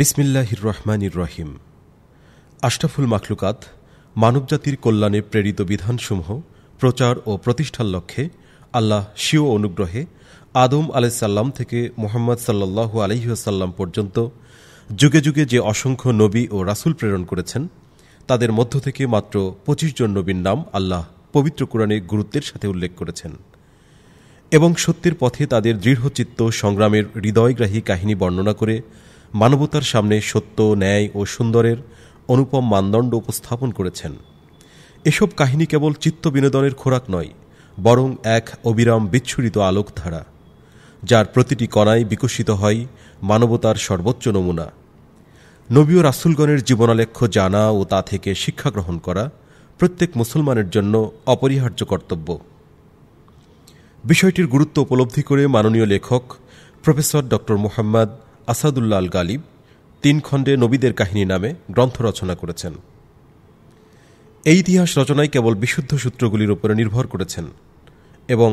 বিসমিল্লাহির রহমানির রহিম আষ্টাফুল মাখলুকাত মানবজাতির কল্যাণে প্রেরিত বিধানসমূহ প্রচার ও প্রতিষ্ঠার লক্ষ্যে আল্লাহ স্বীয় অনুগ্রহে আদম আলাইসাল্লাম থেকে মোহাম্মদ সাল্লু আলহিহাসাল্লাম পর্যন্ত যুগে যুগে যে অসংখ্য নবী ও রাসুল প্রেরণ করেছেন তাদের মধ্য থেকে মাত্র পঁচিশ জন নবীর নাম আল্লাহ পবিত্র কোরআনে গুরুত্বের সাথে উল্লেখ করেছেন এবং সত্যের পথে তাদের দৃঢ়চিত্ত সংগ্রামের হৃদয়গ্রাহী কাহিনী বর্ণনা করে মানবতার সামনে সত্য ন্যায় ও সুন্দরের অনুপম মানদণ্ড উপস্থাপন করেছেন এসব কাহিনী কেবল চিত্ত বিনোদনের খোরাক নয় বরং এক অবিরাম বিচ্ছুরিত আলোকধারা যার প্রতিটি কণায় বিকশিত হয় মানবতার সর্বোচ্চ নমুনা নবীয় রাসুলগণের জীবনালেখ্য জানা ও তা থেকে শিক্ষা গ্রহণ করা প্রত্যেক মুসলমানের জন্য অপরিহার্য কর্তব্য বিষয়টির গুরুত্ব উপলব্ধি করে মাননীয় লেখক প্রফেসর ডক্টর মোহাম্মদ আসাদুল্লাহ আল গালিব তিন খণ্ডে নবীদের কাহিনী নামে গ্রন্থ রচনা করেছেন এই ইতিহাস রচনায় কেবল বিশুদ্ধ সূত্রগুলির উপরে নির্ভর করেছেন এবং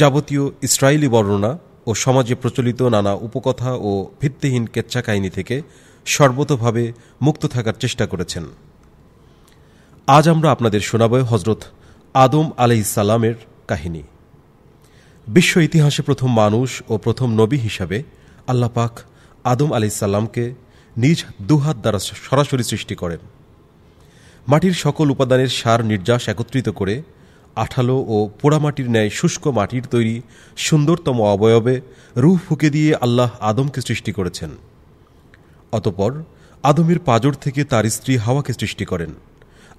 যাবতীয় ইসরায়েলি বর্ণনা ও সমাজে প্রচলিত নানা উপকথা ও ভিত্তিহীন কেচ্ছা কাহিনী থেকে সর্বতভাবে মুক্ত থাকার চেষ্টা করেছেন আজ আমরা আপনাদের শোনাব হজরত আদম আলাইসাল্লামের কাহিনী বিশ্ব ইতিহাসে প্রথম মানুষ ও প্রথম নবী হিসাবে আল্লাপাক আদম সাল্লামকে নিজ দুহাত দ্বারা সরাসরি সৃষ্টি করেন মাটির সকল উপাদানের সার নির্যাস একত্রিত করে আঠালো ও পোড়ামাটির ন্যায় শুষ্ক মাটির তৈরি সুন্দরতম অবয়বে রুহ ফুঁকে দিয়ে আল্লাহ আদমকে সৃষ্টি করেছেন অতপর আদমের পাজর থেকে তার স্ত্রী হাওয়াকে সৃষ্টি করেন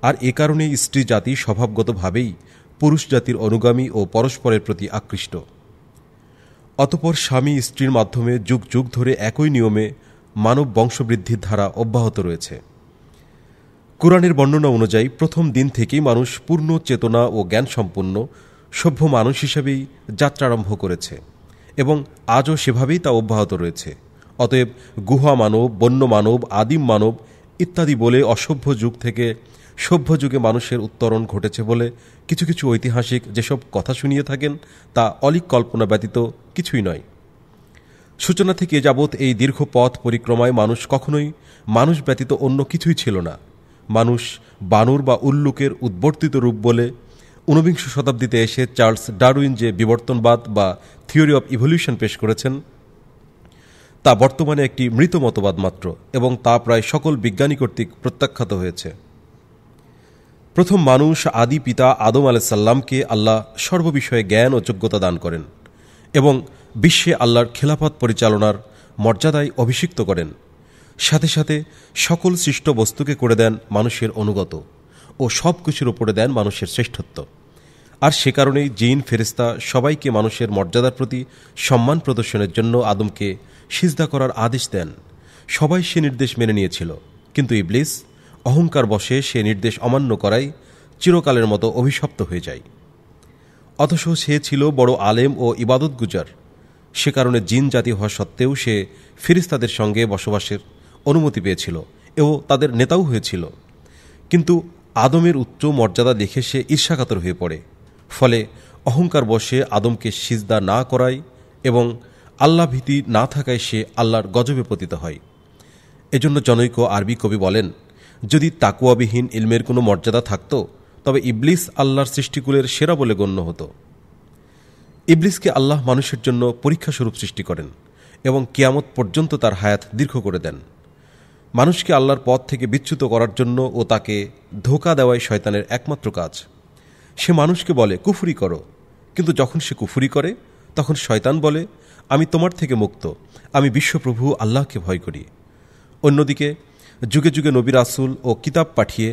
আর এ কারণে স্ত্রী জাতি স্বভাবগতভাবেই পুরুষ জাতির অনুগামী ও পরস্পরের প্রতি আকৃষ্ট অতপর স্বামী স্ত্রীর মাধ্যমে যুগ যুগ ধরে একই নিয়মে মানব বংশবৃদ্ধির ধারা অব্যাহত রয়েছে কোরআনের বর্ণনা অনুযায়ী প্রথম দিন থেকেই মানুষ পূর্ণ চেতনা ও জ্ঞান সম্পন্ন সভ্য মানুষ হিসেবেই যাত্রারম্ভ করেছে এবং আজও সেভাবেই তা অব্যাহত রয়েছে অতএব গুহা মানব বন্য মানব আদিম মানব ইত্যাদি বলে অসভ্য যুগ থেকে সভ্য যুগে মানুষের উত্তরণ ঘটেছে বলে কিছু কিছু ঐতিহাসিক যেসব কথা শুনিয়ে থাকেন তা অলিক কল্পনা ব্যতীত কিছুই নয় সূচনা থেকে যাবৎ এই দীর্ঘ পথ পরিক্রমায় মানুষ কখনোই মানুষ ব্যতীত অন্য কিছুই ছিল না মানুষ বানর বা উল্লুকের উদ্বর্তিত রূপ বলে ঊনবিংশ শতাব্দীতে এসে চার্লস ডারউইন যে বিবর্তনবাদ বা থিওরি অব ইভলিউশন পেশ করেছেন তা বর্তমানে একটি মৃত মতবাদ মাত্র এবং তা প্রায় সকল বিজ্ঞানী কর্তৃক প্রত্যাখ্যাত হয়েছে প্রথম মানুষ আদি পিতা আদম আলাইসাল্লামকে আল্লাহ সর্ববিষয়ে জ্ঞান ও যোগ্যতা দান করেন এবং বিশ্বে আল্লাহর খেলাফত পরিচালনার মর্যাদায় অভিষিক্ত করেন সাথে সাথে সকল সৃষ্ট বস্তুকে করে দেন মানুষের অনুগত ও সব কিছুর উপরে দেন মানুষের শ্রেষ্ঠত্ব আর সে কারণেই জেইন ফেরিস্তা সবাইকে মানুষের মর্যাদার প্রতি সম্মান প্রদর্শনের জন্য আদমকে সিজদা করার আদেশ দেন সবাই সে নির্দেশ মেনে নিয়েছিল কিন্তু ইবলিস অহংকার বসে সে নির্দেশ অমান্য করায় চিরকালের মতো অভিশপ্ত হয়ে যায় অথচ সে ছিল বড় আলেম ও ইবাদত গুজার সে কারণে জিন জাতি হওয়া সত্ত্বেও সে ফিরিস্তাদের সঙ্গে বসবাসের অনুমতি পেয়েছিল এবং তাদের নেতাও হয়েছিল কিন্তু আদমের উচ্চ মর্যাদা দেখে সে ঈর্ষাকাতর হয়ে পড়ে ফলে অহংকার বসে আদমকে সিজদা না করায় এবং আল্লাহ ভীতি না থাকায় সে আল্লাহর গজবে পতিত হয় এজন্য জনৈক আরবি কবি বলেন যদি তাকুয়াবিহীন ইলমের কোনো মর্যাদা থাকত তবে ইবলিস আল্লাহর সৃষ্টিকুলের সেরা বলে গণ্য হতো ইবলিসকে আল্লাহ মানুষের জন্য পরীক্ষাস্বরূপ সৃষ্টি করেন এবং কিয়ামত পর্যন্ত তার হায়াত দীর্ঘ করে দেন মানুষকে আল্লাহর পথ থেকে বিচ্যুত করার জন্য ও তাকে ধোকা দেওয়াই শয়তানের একমাত্র কাজ সে মানুষকে বলে কুফুরি করো কিন্তু যখন সে কুফুরি করে তখন শয়তান বলে আমি তোমার থেকে মুক্ত আমি বিশ্বপ্রভু আল্লাহকে ভয় করি অন্যদিকে যুগে যুগে নবী রাসুল ও কিতাব পাঠিয়ে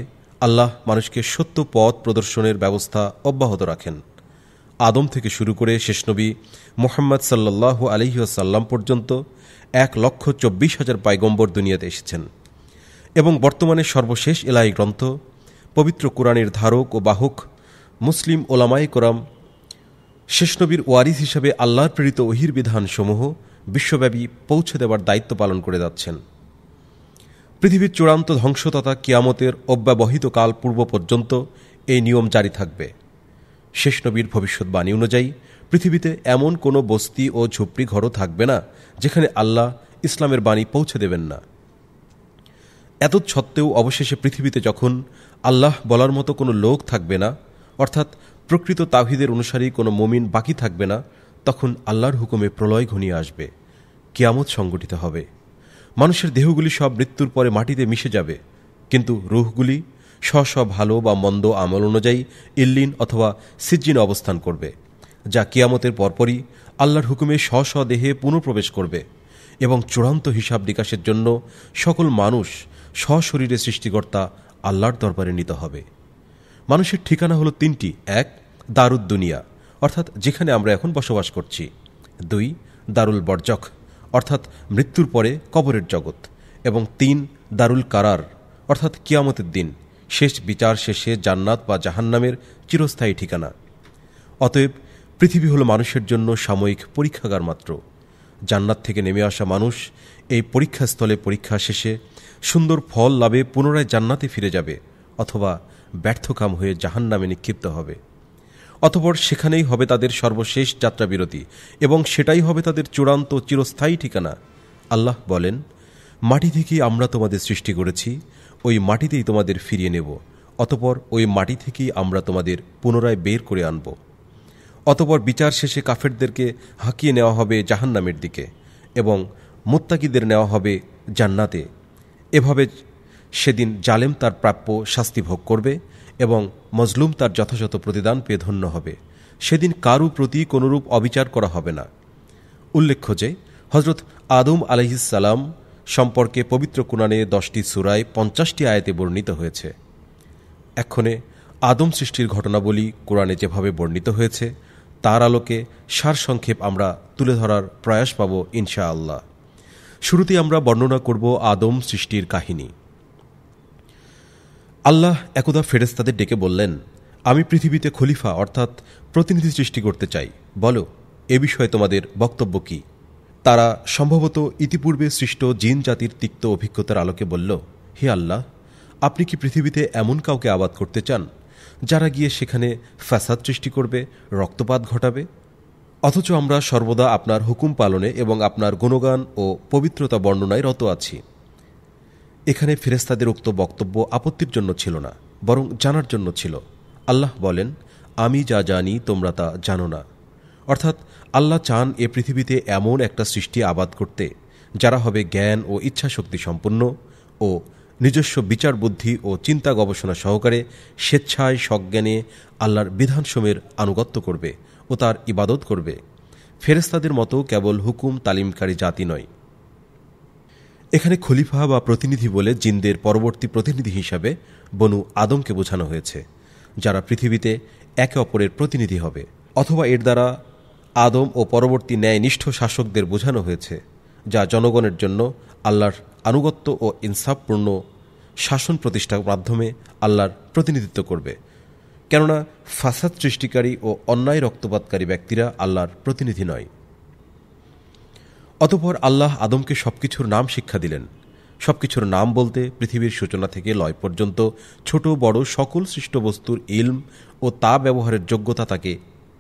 আল্লাহ মানুষকে সত্য পথ প্রদর্শনের ব্যবস্থা অব্যাহত রাখেন আদম থেকে শুরু করে নবী মোহাম্মদ সাল্লাহ আলহিহাসাল্লাম পর্যন্ত এক লক্ষ চব্বিশ হাজার পায়গম্বর দুনিয়াতে এসেছেন এবং বর্তমানে সর্বশেষ এলাই গ্রন্থ পবিত্র কোরআনের ধারক ও বাহক মুসলিম ওলামাই কোরাম শেষনবীর ওয়ারিস হিসাবে আল্লাহর প্রেরিত অহির বিধানসমূহ বিশ্বব্যাপী পৌঁছে দেওয়ার দায়িত্ব পালন করে যাচ্ছেন পৃথিবীর চূড়ান্ত ধ্বংস তথা কিয়ামতের অব্যবহিত কাল পূর্ব পর্যন্ত এই নিয়ম জারি থাকবে শেষ নবীর ভবিষ্যৎবাণী অনুযায়ী পৃথিবীতে এমন কোনো বস্তি ও ঝুপড়ি ঘরও থাকবে না যেখানে আল্লাহ ইসলামের বাণী পৌঁছে দেবেন না এত সত্ত্বেও অবশেষে পৃথিবীতে যখন আল্লাহ বলার মতো কোনো লোক থাকবে না অর্থাৎ প্রকৃত তাহিদের অনুসারী কোনো মমিন বাকি থাকবে না তখন আল্লাহর হুকুমে প্রলয় ঘনিয়ে আসবে কিয়ামত সংগঠিত হবে মানুষের দেহগুলি সব মৃত্যুর পরে মাটিতে মিশে যাবে কিন্তু রুহগুলি স্ব স্ব ভালো বা মন্দ আমল অনুযায়ী ইল্লিন অথবা সিজ্জিন অবস্থান করবে যা কিয়ামতের পরপরই আল্লাহর হুকুমে স্ব স্ব দেহে পুনঃপ্রবেশ করবে এবং চূড়ান্ত হিসাব নিকাশের জন্য সকল মানুষ স্বশরীরে সৃষ্টিকর্তা আল্লাহর দরবারে নিতে হবে মানুষের ঠিকানা হলো তিনটি এক দারুদ দুনিয়া অর্থাৎ যেখানে আমরা এখন বসবাস করছি দুই দারুল বর্জক অর্থাৎ মৃত্যুর পরে কবরের জগৎ এবং তিন দারুল কারার অর্থাৎ কিয়ামতের দিন শেষ বিচার শেষে জান্নাত বা জাহান্নামের চিরস্থায়ী ঠিকানা অতএব পৃথিবী হল মানুষের জন্য সাময়িক পরীক্ষাগার মাত্র জান্নাত থেকে নেমে আসা মানুষ এই পরীক্ষাস্থলে পরীক্ষা শেষে সুন্দর ফল লাভে পুনরায় জান্নাতে ফিরে যাবে অথবা ব্যর্থকাম হয়ে জাহান্নামে নিক্ষিপ্ত হবে অতপর সেখানেই হবে তাদের সর্বশেষ যাত্রাবিরতি এবং সেটাই হবে তাদের চূড়ান্ত চিরস্থায়ী ঠিকানা আল্লাহ বলেন মাটি থেকে আমরা তোমাদের সৃষ্টি করেছি ওই মাটিতেই তোমাদের ফিরিয়ে নেব অতপর ওই মাটি থেকেই আমরা তোমাদের পুনরায় বের করে আনব অতপর বিচার শেষে কাফেরদেরকে হাঁকিয়ে নেওয়া হবে জাহান্নামের দিকে এবং মোত্তাকিদের নেওয়া হবে জান্নাতে এভাবে সেদিন জালেম তার প্রাপ্য শাস্তি ভোগ করবে এবং মজলুম তার যথাযথ প্রতিদান পেয়ে ধন্য হবে সেদিন কারু প্রতি কোনরূপ অবিচার করা হবে না উল্লেখ্য যে হজরত আদম আলহিসাল্লাম সম্পর্কে পবিত্র কোরআনে দশটি সুরায় পঞ্চাশটি আয়াতে বর্ণিত হয়েছে এক্ষণে আদম সৃষ্টির ঘটনাবলী কোরআনে যেভাবে বর্ণিত হয়েছে তার আলোকে সারসংক্ষেপ আমরা তুলে ধরার প্রয়াস পাব ইনশাআল্লাহ শুরুতে আমরা বর্ণনা করব আদম সৃষ্টির কাহিনী আল্লাহ একদা ফেরেস্তাদের ডেকে বললেন আমি পৃথিবীতে খলিফা অর্থাৎ প্রতিনিধি সৃষ্টি করতে চাই বলো এ বিষয়ে তোমাদের বক্তব্য কি তারা সম্ভবত ইতিপূর্বে সৃষ্ট জিন জাতির তিক্ত অভিজ্ঞতার আলোকে বলল হে আল্লাহ আপনি কি পৃথিবীতে এমন কাউকে আবাদ করতে চান যারা গিয়ে সেখানে ফ্যাসাদ সৃষ্টি করবে রক্তপাত ঘটাবে অথচ আমরা সর্বদা আপনার হুকুম পালনে এবং আপনার গুণগান ও পবিত্রতা বর্ণনায় রত আছি এখানে ফেরেস্তাদের উক্ত বক্তব্য আপত্তির জন্য ছিল না বরং জানার জন্য ছিল আল্লাহ বলেন আমি যা জানি তোমরা তা জানো না অর্থাৎ আল্লাহ চান এ পৃথিবীতে এমন একটা সৃষ্টি আবাদ করতে যারা হবে জ্ঞান ও ইচ্ছাশক্তি সম্পন্ন ও নিজস্ব বিচার বুদ্ধি ও চিন্তা গবেষণা সহকারে স্বেচ্ছায় সজ্ঞানে আল্লাহর বিধানসমের আনুগত্য করবে ও তার ইবাদত করবে ফেরেস্তাদের মতো কেবল হুকুম তালিমকারী জাতি নয় এখানে খলিফা বা প্রতিনিধি বলে জিনদের পরবর্তী প্রতিনিধি হিসাবে বনু আদমকে বোঝানো হয়েছে যারা পৃথিবীতে একে অপরের প্রতিনিধি হবে অথবা এর দ্বারা আদম ও পরবর্তী ন্যায়নিষ্ঠ শাসকদের বোঝানো হয়েছে যা জনগণের জন্য আল্লাহর আনুগত্য ও ইনসাফপূর্ণ শাসন প্রতিষ্ঠার মাধ্যমে আল্লাহর প্রতিনিধিত্ব করবে কেননা ফাসাদ সৃষ্টিকারী ও অন্যায় রক্তপাতকারী ব্যক্তিরা আল্লাহর প্রতিনিধি নয় অতপর আল্লাহ আদমকে সবকিছুর নাম শিক্ষা দিলেন সবকিছুর নাম বলতে পৃথিবীর সূচনা থেকে লয় পর্যন্ত ছোট বড় সকল সৃষ্ট বস্তুর ইলম ও তা ব্যবহারের যোগ্যতা তাকে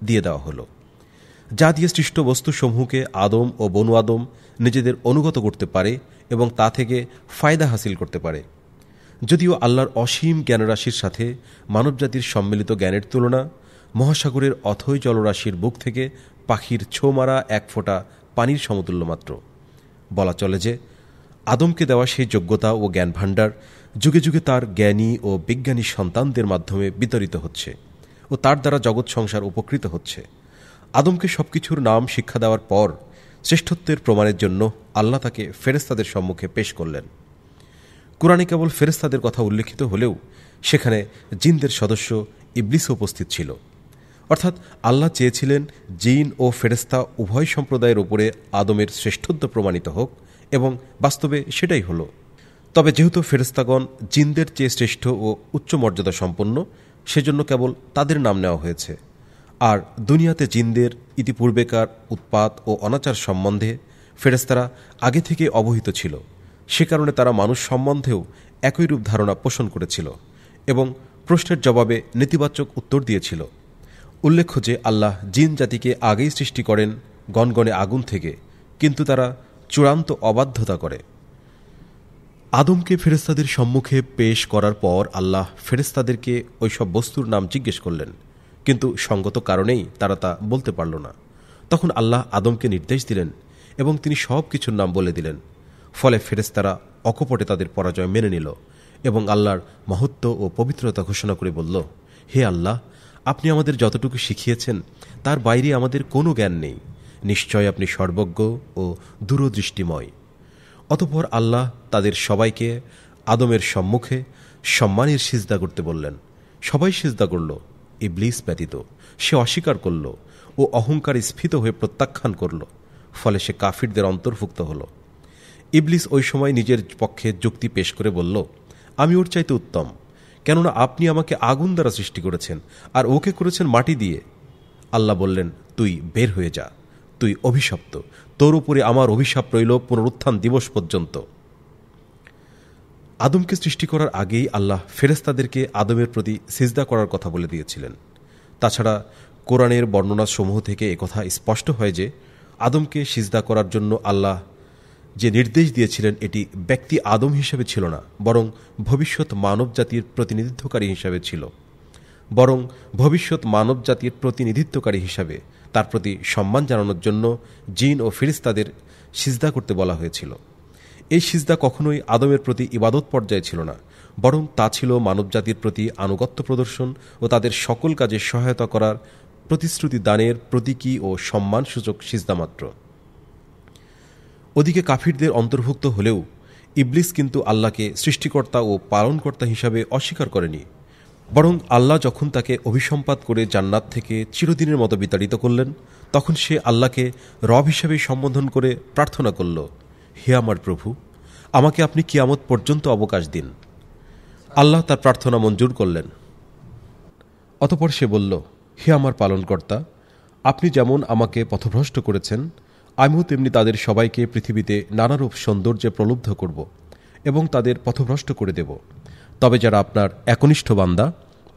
দিয়ে দেওয়া হলো যা দিয়ে সৃষ্ট বস্তুসমূহকে আদম ও বনু আদম নিজেদের অনুগত করতে পারে এবং তা থেকে ফায়দা হাসিল করতে পারে যদিও আল্লাহর অসীম জ্ঞানরাশির সাথে মানবজাতির সম্মিলিত জ্ঞানের তুলনা মহাসাগরের অথৈ জলরাশির বুক থেকে পাখির ছো মারা এক ফোঁটা পানির সমতুল্য মাত্র বলা চলে যে আদমকে দেওয়া সেই যোগ্যতা ও জ্ঞান ভাণ্ডার যুগে যুগে তার জ্ঞানী ও বিজ্ঞানী সন্তানদের মাধ্যমে বিতরিত হচ্ছে ও তার দ্বারা জগৎ সংসার উপকৃত হচ্ছে আদমকে সব কিছুর নাম শিক্ষা দেওয়ার পর শ্রেষ্ঠত্বের প্রমাণের জন্য আল্লাহ তাকে ফেরেস্তাদের সম্মুখে পেশ করলেন কোরআনে কেবল ফেরেস্তাদের কথা উল্লেখিত হলেও সেখানে জিনদের সদস্য ইবলিস উপস্থিত ছিল অর্থাৎ আল্লাহ চেয়েছিলেন জিন ও ফেরেস্তা উভয় সম্প্রদায়ের উপরে আদমের শ্রেষ্ঠত্ব প্রমাণিত হোক এবং বাস্তবে সেটাই হলো তবে যেহেতু ফেরেস্তাগণ জিনদের চেয়ে শ্রেষ্ঠ ও উচ্চ মর্যাদা সম্পন্ন সেজন্য কেবল তাদের নাম নেওয়া হয়েছে আর দুনিয়াতে জিনদের ইতিপূর্বেকার উৎপাত ও অনাচার সম্বন্ধে ফেরেস্তারা আগে থেকে অবহিত ছিল সে কারণে তারা মানুষ সম্বন্ধেও একই রূপ ধারণা পোষণ করেছিল এবং প্রশ্নের জবাবে নেতিবাচক উত্তর দিয়েছিল উল্লেখ্য যে আল্লাহ জিন জাতিকে আগেই সৃষ্টি করেন গনগণে আগুন থেকে কিন্তু তারা চূড়ান্ত অবাধ্যতা করে আদমকে ফেরেস্তাদের সম্মুখে পেশ করার পর আল্লাহ ফেরেস্তাদেরকে ওইসব বস্তুর নাম জিজ্ঞেস করলেন কিন্তু সঙ্গত কারণেই তারা তা বলতে পারল না তখন আল্লাহ আদমকে নির্দেশ দিলেন এবং তিনি সব কিছুর নাম বলে দিলেন ফলে ফেরেস্তারা অকপটে তাদের পরাজয় মেনে নিল এবং আল্লাহর মহত্ব ও পবিত্রতা ঘোষণা করে বলল হে আল্লাহ আপনি আমাদের যতটুকু শিখিয়েছেন তার বাইরে আমাদের কোনো জ্ঞান নেই নিশ্চয় আপনি সর্বজ্ঞ ও দূরদৃষ্টিময় অতপর আল্লাহ তাদের সবাইকে আদমের সম্মুখে সম্মানের সিজদা করতে বললেন সবাই সিজদা করল ইবলিস ব্যতীত সে অস্বীকার করল ও অহংকার স্ফীত হয়ে প্রত্যাখ্যান করল ফলে সে কাফিরদের অন্তর্ভুক্ত হল ইবলিস ওই সময় নিজের পক্ষে যুক্তি পেশ করে বলল আমি ওর চাইতে উত্তম কেননা আপনি আমাকে আগুন দ্বারা সৃষ্টি করেছেন আর ওকে করেছেন মাটি দিয়ে আল্লাহ বললেন তুই বের হয়ে যা তুই অভিশপ্ত তোর উপরে আমার অভিশাপ রইল পুনরুত্থান দিবস পর্যন্ত আদমকে সৃষ্টি করার আগেই আল্লাহ ফেরেস্তাদেরকে আদমের প্রতি সিজদা করার কথা বলে দিয়েছিলেন তাছাড়া কোরআনের বর্ণনাসমূহ থেকে একথা স্পষ্ট হয় যে আদমকে সিজদা করার জন্য আল্লাহ যে নির্দেশ দিয়েছিলেন এটি ব্যক্তি আদম হিসেবে ছিল না বরং ভবিষ্যৎ মানব জাতির প্রতিনিধিত্বকারী হিসাবে ছিল বরং ভবিষ্যৎ মানব জাতির প্রতিনিধিত্বকারী হিসাবে তার প্রতি সম্মান জানানোর জন্য জিন ও ফিরিস তাদের সিজদা করতে বলা হয়েছিল এই সিজদা কখনোই আদমের প্রতি ইবাদত পর্যায়ে ছিল না বরং তা ছিল মানবজাতির প্রতি আনুগত্য প্রদর্শন ও তাদের সকল কাজে সহায়তা করার প্রতিশ্রুতি দানের প্রতীকী ও সম্মানসূচক সিজদা মাত্র ওদিকে কাফিরদের অন্তর্ভুক্ত হলেও ইবলিস কিন্তু আল্লাহকে সৃষ্টিকর্তা ও পালনকর্তা হিসাবে অস্বীকার করেনি বরং আল্লাহ যখন তাকে অভিসম্পাত করে জান্নাত থেকে চিরদিনের মতো বিতাড়িত করলেন তখন সে আল্লাহকে রব হিসাবে সম্বোধন করে প্রার্থনা করল হে আমার প্রভু আমাকে আপনি কিয়ামত পর্যন্ত অবকাশ দিন আল্লাহ তার প্রার্থনা মঞ্জুর করলেন অতপর সে বলল হে আমার পালনকর্তা আপনি যেমন আমাকে পথভ্রষ্ট করেছেন আমিও তেমনি তাদের সবাইকে পৃথিবীতে নানারূপ সৌন্দর্যে প্রলুব্ধ করব এবং তাদের পথভ্রষ্ট করে দেব তবে যারা আপনার একনিষ্ঠ বান্দা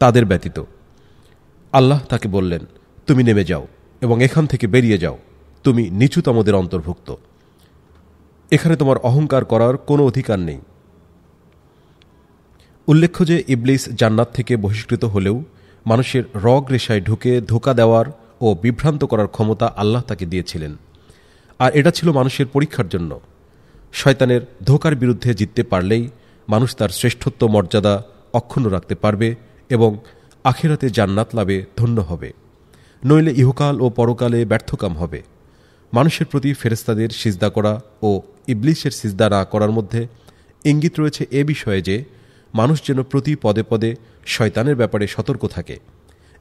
তাদের ব্যতীত আল্লাহ তাকে বললেন তুমি নেমে যাও এবং এখান থেকে বেরিয়ে যাও তুমি নিচুতমদের অন্তর্ভুক্ত এখানে তোমার অহংকার করার কোনো অধিকার নেই উল্লেখ্য যে ইবলিস জান্নাত থেকে বহিষ্কৃত হলেও মানুষের রগ রেশায় ঢুকে ধোকা দেওয়ার ও বিভ্রান্ত করার ক্ষমতা আল্লাহ তাকে দিয়েছিলেন আর এটা ছিল মানুষের পরীক্ষার জন্য শয়তানের ধোকার বিরুদ্ধে জিততে পারলেই মানুষ তার শ্রেষ্ঠত্ব মর্যাদা অক্ষুণ্ণ রাখতে পারবে এবং আখেরাতে জান্নাত লাভে ধন্য হবে নইলে ইহকাল ও পরকালে ব্যর্থকাম হবে মানুষের প্রতি ফেরেস্তাদের সিজদা করা ও ইবলিশের সিজদা না করার মধ্যে ইঙ্গিত রয়েছে এ বিষয়ে যে মানুষ যেন প্রতি পদে পদে শয়তানের ব্যাপারে সতর্ক থাকে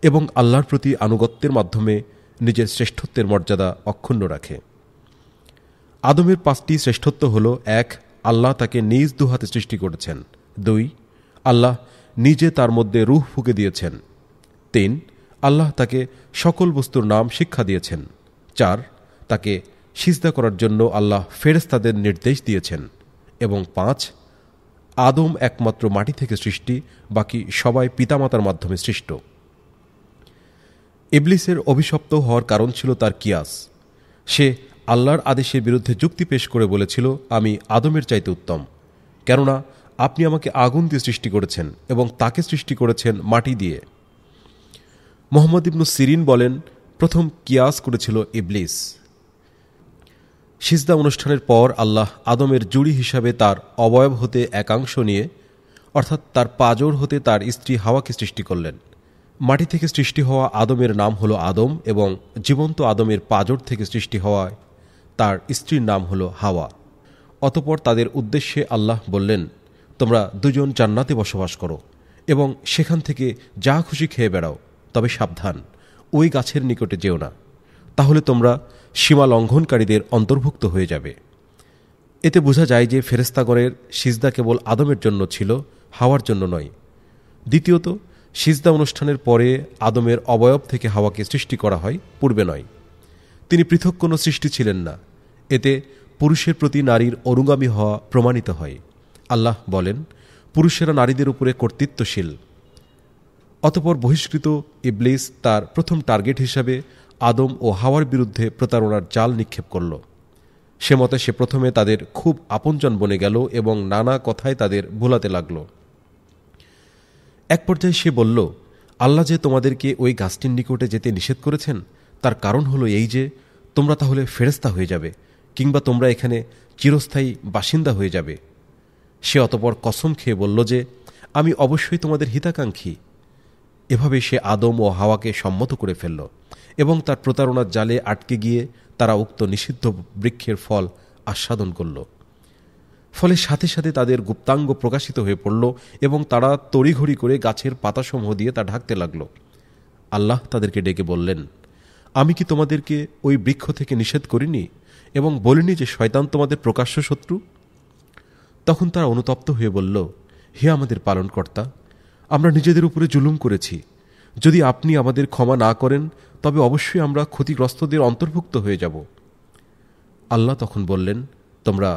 এবং আল্লাহর প্রতি আনুগত্যের মাধ্যমে নিজের শ্রেষ্ঠত্বের মর্যাদা অক্ষুণ্ণ রাখে আদমের পাঁচটি শ্রেষ্ঠত্ব হল এক আল্লাহ তাকে নিজ দুহাতে সৃষ্টি করেছেন দুই আল্লাহ নিজে তার মধ্যে রুহ ফুঁকে দিয়েছেন তিন আল্লাহ তাকে সকল বস্তুর নাম শিক্ষা দিয়েছেন চার তাকে সিজদা করার জন্য আল্লাহ ফেরেস্তাদের নির্দেশ দিয়েছেন এবং পাঁচ আদম একমাত্র মাটি থেকে সৃষ্টি বাকি সবাই পিতামাতার মাধ্যমে সৃষ্ট ইবলিসের অভিশপ্ত হওয়ার কারণ ছিল তার কিয়াস সে আল্লাহর আদেশের বিরুদ্ধে যুক্তি পেশ করে বলেছিল আমি আদমের চাইতে উত্তম কেননা আপনি আমাকে আগুন দিয়ে সৃষ্টি করেছেন এবং তাকে সৃষ্টি করেছেন মাটি দিয়ে মোহাম্মদ ইবনু সিরিন বলেন প্রথম কিয়াস করেছিল ইবলিস সিজদা অনুষ্ঠানের পর আল্লাহ আদমের জুড়ি হিসাবে তার অবয়ব হতে একাংশ নিয়ে অর্থাৎ তার পাজর হতে তার স্ত্রী হাওয়াকে সৃষ্টি করলেন মাটি থেকে সৃষ্টি হওয়া আদমের নাম হলো আদম এবং জীবন্ত আদমের পাজর থেকে সৃষ্টি হওয়ায় তার স্ত্রীর নাম হল হাওয়া অতপর তাদের উদ্দেশ্যে আল্লাহ বললেন তোমরা দুজন জান্নাতে বসবাস করো এবং সেখান থেকে যা খুশি খেয়ে বেড়াও তবে সাবধান ওই গাছের নিকটে যেও না তাহলে তোমরা সীমা লঙ্ঘনকারীদের অন্তর্ভুক্ত হয়ে যাবে এতে বোঝা যায় যে ফেরেস্তাগরের সিজদা কেবল আদমের জন্য ছিল হাওয়ার জন্য নয় দ্বিতীয়ত সিজদা অনুষ্ঠানের পরে আদমের অবয়ব থেকে হাওয়াকে সৃষ্টি করা হয় পূর্বে নয় তিনি পৃথক কোনো সৃষ্টি ছিলেন না এতে পুরুষের প্রতি নারীর অনুগামী হওয়া প্রমাণিত হয় আল্লাহ বলেন পুরুষেরা নারীদের উপরে কর্তৃত্বশীল অতপর বহিষ্কৃত ইবলিস তার প্রথম টার্গেট হিসাবে আদম ও হাওয়ার বিরুদ্ধে প্রতারণার জাল নিক্ষেপ করল সে মতে সে প্রথমে তাদের খুব আপনজন বনে গেল এবং নানা কথায় তাদের ভোলাতে লাগল এক পর্যায়ে সে বলল আল্লাহ যে তোমাদেরকে ওই গাছটির নিকটে যেতে নিষেধ করেছেন তার কারণ হলো এই যে তোমরা তাহলে ফেরস্তা হয়ে যাবে কিংবা তোমরা এখানে চিরস্থায়ী বাসিন্দা হয়ে যাবে সে অতপর কসম খেয়ে বলল যে আমি অবশ্যই তোমাদের হিতাকাঙ্ক্ষী এভাবে সে আদম ও হাওয়াকে সম্মত করে ফেলল এবং তার প্রতারণার জালে আটকে গিয়ে তারা উক্ত নিষিদ্ধ বৃক্ষের ফল আস্বাদন করল ফলে সাথে সাথে তাদের গুপ্তাঙ্গ প্রকাশিত হয়ে পড়ল এবং তারা তড়িঘড়ি করে গাছের পাতাসমূহ দিয়ে তা ঢাকতে লাগল আল্লাহ তাদেরকে ডেকে বললেন আমি কি তোমাদেরকে ওই বৃক্ষ থেকে নিষেধ করিনি এবং বলিনি যে শয়তান তোমাদের প্রকাশ্য শত্রু তখন তারা অনুতপ্ত হয়ে বলল হে আমাদের পালনকর্তা আমরা নিজেদের উপরে জুলুম করেছি যদি আপনি আমাদের ক্ষমা না করেন তবে অবশ্যই আমরা ক্ষতিগ্রস্তদের অন্তর্ভুক্ত হয়ে যাব আল্লাহ তখন বললেন তোমরা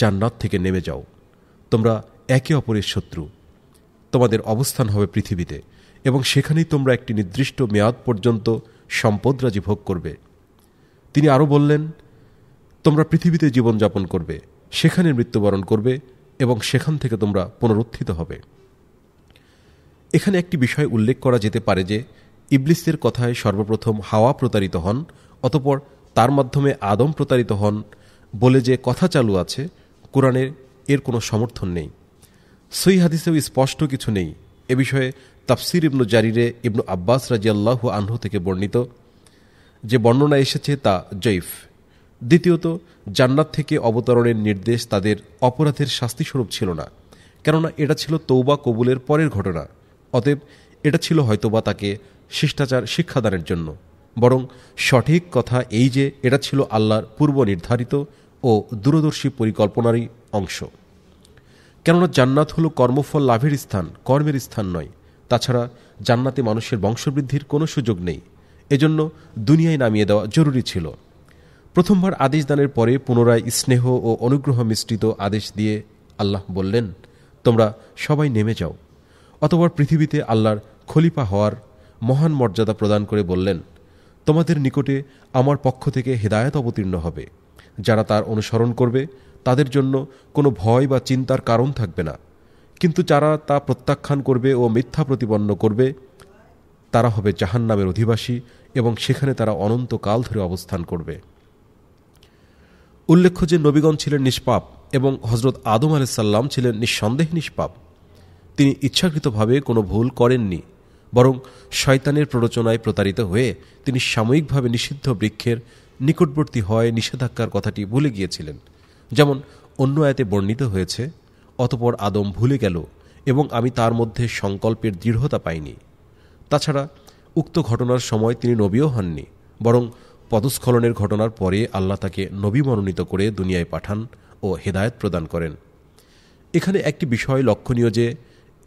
জান্নাত থেকে নেমে যাও তোমরা একে অপরের শত্রু তোমাদের অবস্থান হবে পৃথিবীতে এবং সেখানেই তোমরা একটি নির্দিষ্ট মেয়াদ পর্যন্ত সম্পদরাজি ভোগ করবে তিনি আরও বললেন তোমরা পৃথিবীতে জীবনযাপন করবে সেখানে মৃত্যুবরণ করবে এবং সেখান থেকে তোমরা পুনরুত্থিত হবে এখানে একটি বিষয় উল্লেখ করা যেতে পারে যে ইবলিসের কথায় সর্বপ্রথম হাওয়া প্রতারিত হন অতপর তার মাধ্যমে আদম প্রতারিত হন বলে যে কথা চালু আছে কোরআনের এর কোনো সমর্থন নেই সই হাদিসেও স্পষ্ট কিছু নেই এ বিষয়ে তাফসির ইবনু জারিরে ইবনু আব্বাস রাজিয়াল্লাহ আনহু থেকে বর্ণিত যে বর্ণনা এসেছে তা জৈফ দ্বিতীয়ত জান্নাত থেকে অবতরণের নির্দেশ তাদের অপরাধের শাস্তিস্বরূপ ছিল না কেননা এটা ছিল তৌবা কবুলের পরের ঘটনা অতএব এটা ছিল হয়তোবা তাকে শিষ্টাচার শিক্ষাদানের জন্য বরং সঠিক কথা এই যে এটা ছিল আল্লাহর পূর্ব নির্ধারিত ও দূরদর্শী পরিকল্পনারই অংশ কেননা জান্নাত হল কর্মফল লাভের স্থান কর্মের স্থান নয় তাছাড়া জান্নাতে মানুষের বংশবৃদ্ধির কোনো সুযোগ নেই এজন্য দুনিয়ায় নামিয়ে দেওয়া জরুরি ছিল প্রথমবার আদেশ দানের পরে পুনরায় স্নেহ ও অনুগ্রহ মিশ্রিত আদেশ দিয়ে আল্লাহ বললেন তোমরা সবাই নেমে যাও অতবার পৃথিবীতে আল্লাহর খলিফা হওয়ার মহান মর্যাদা প্রদান করে বললেন তোমাদের নিকটে আমার পক্ষ থেকে হেদায়ত অবতীর্ণ হবে যারা তার অনুসরণ করবে তাদের জন্য কোনো ভয় বা চিন্তার কারণ থাকবে না কিন্তু যারা তা প্রত্যাখ্যান করবে ও মিথ্যা প্রতিপন্ন করবে তারা হবে জাহান নামের অধিবাসী এবং সেখানে তারা অনন্তকাল ধরে অবস্থান করবে উল্লেখ্য যে নবীগণ ছিলেন নিষ্পাপ এবং হজরত আদম আলাইসাল্লাম ছিলেন নিঃসন্দেহ নিষ্পাপ তিনি ইচ্ছাকৃতভাবে কোনো ভুল করেননি বরং শয়তানের প্ররোচনায় প্রতারিত হয়ে তিনি সাময়িকভাবে নিষিদ্ধ বৃক্ষের নিকটবর্তী হয় নিষেধাজ্ঞার কথাটি ভুলে গিয়েছিলেন যেমন অন্য আয়তে বর্ণিত হয়েছে অতপর আদম ভুলে গেল এবং আমি তার মধ্যে সংকল্পের দৃঢ়তা পাইনি তাছাড়া উক্ত ঘটনার সময় তিনি নবীও হননি বরং পদস্খলনের ঘটনার পরে আল্লাহ তাকে নবী মনোনীত করে দুনিয়ায় পাঠান ও হেদায়ত প্রদান করেন এখানে একটি বিষয় লক্ষণীয় যে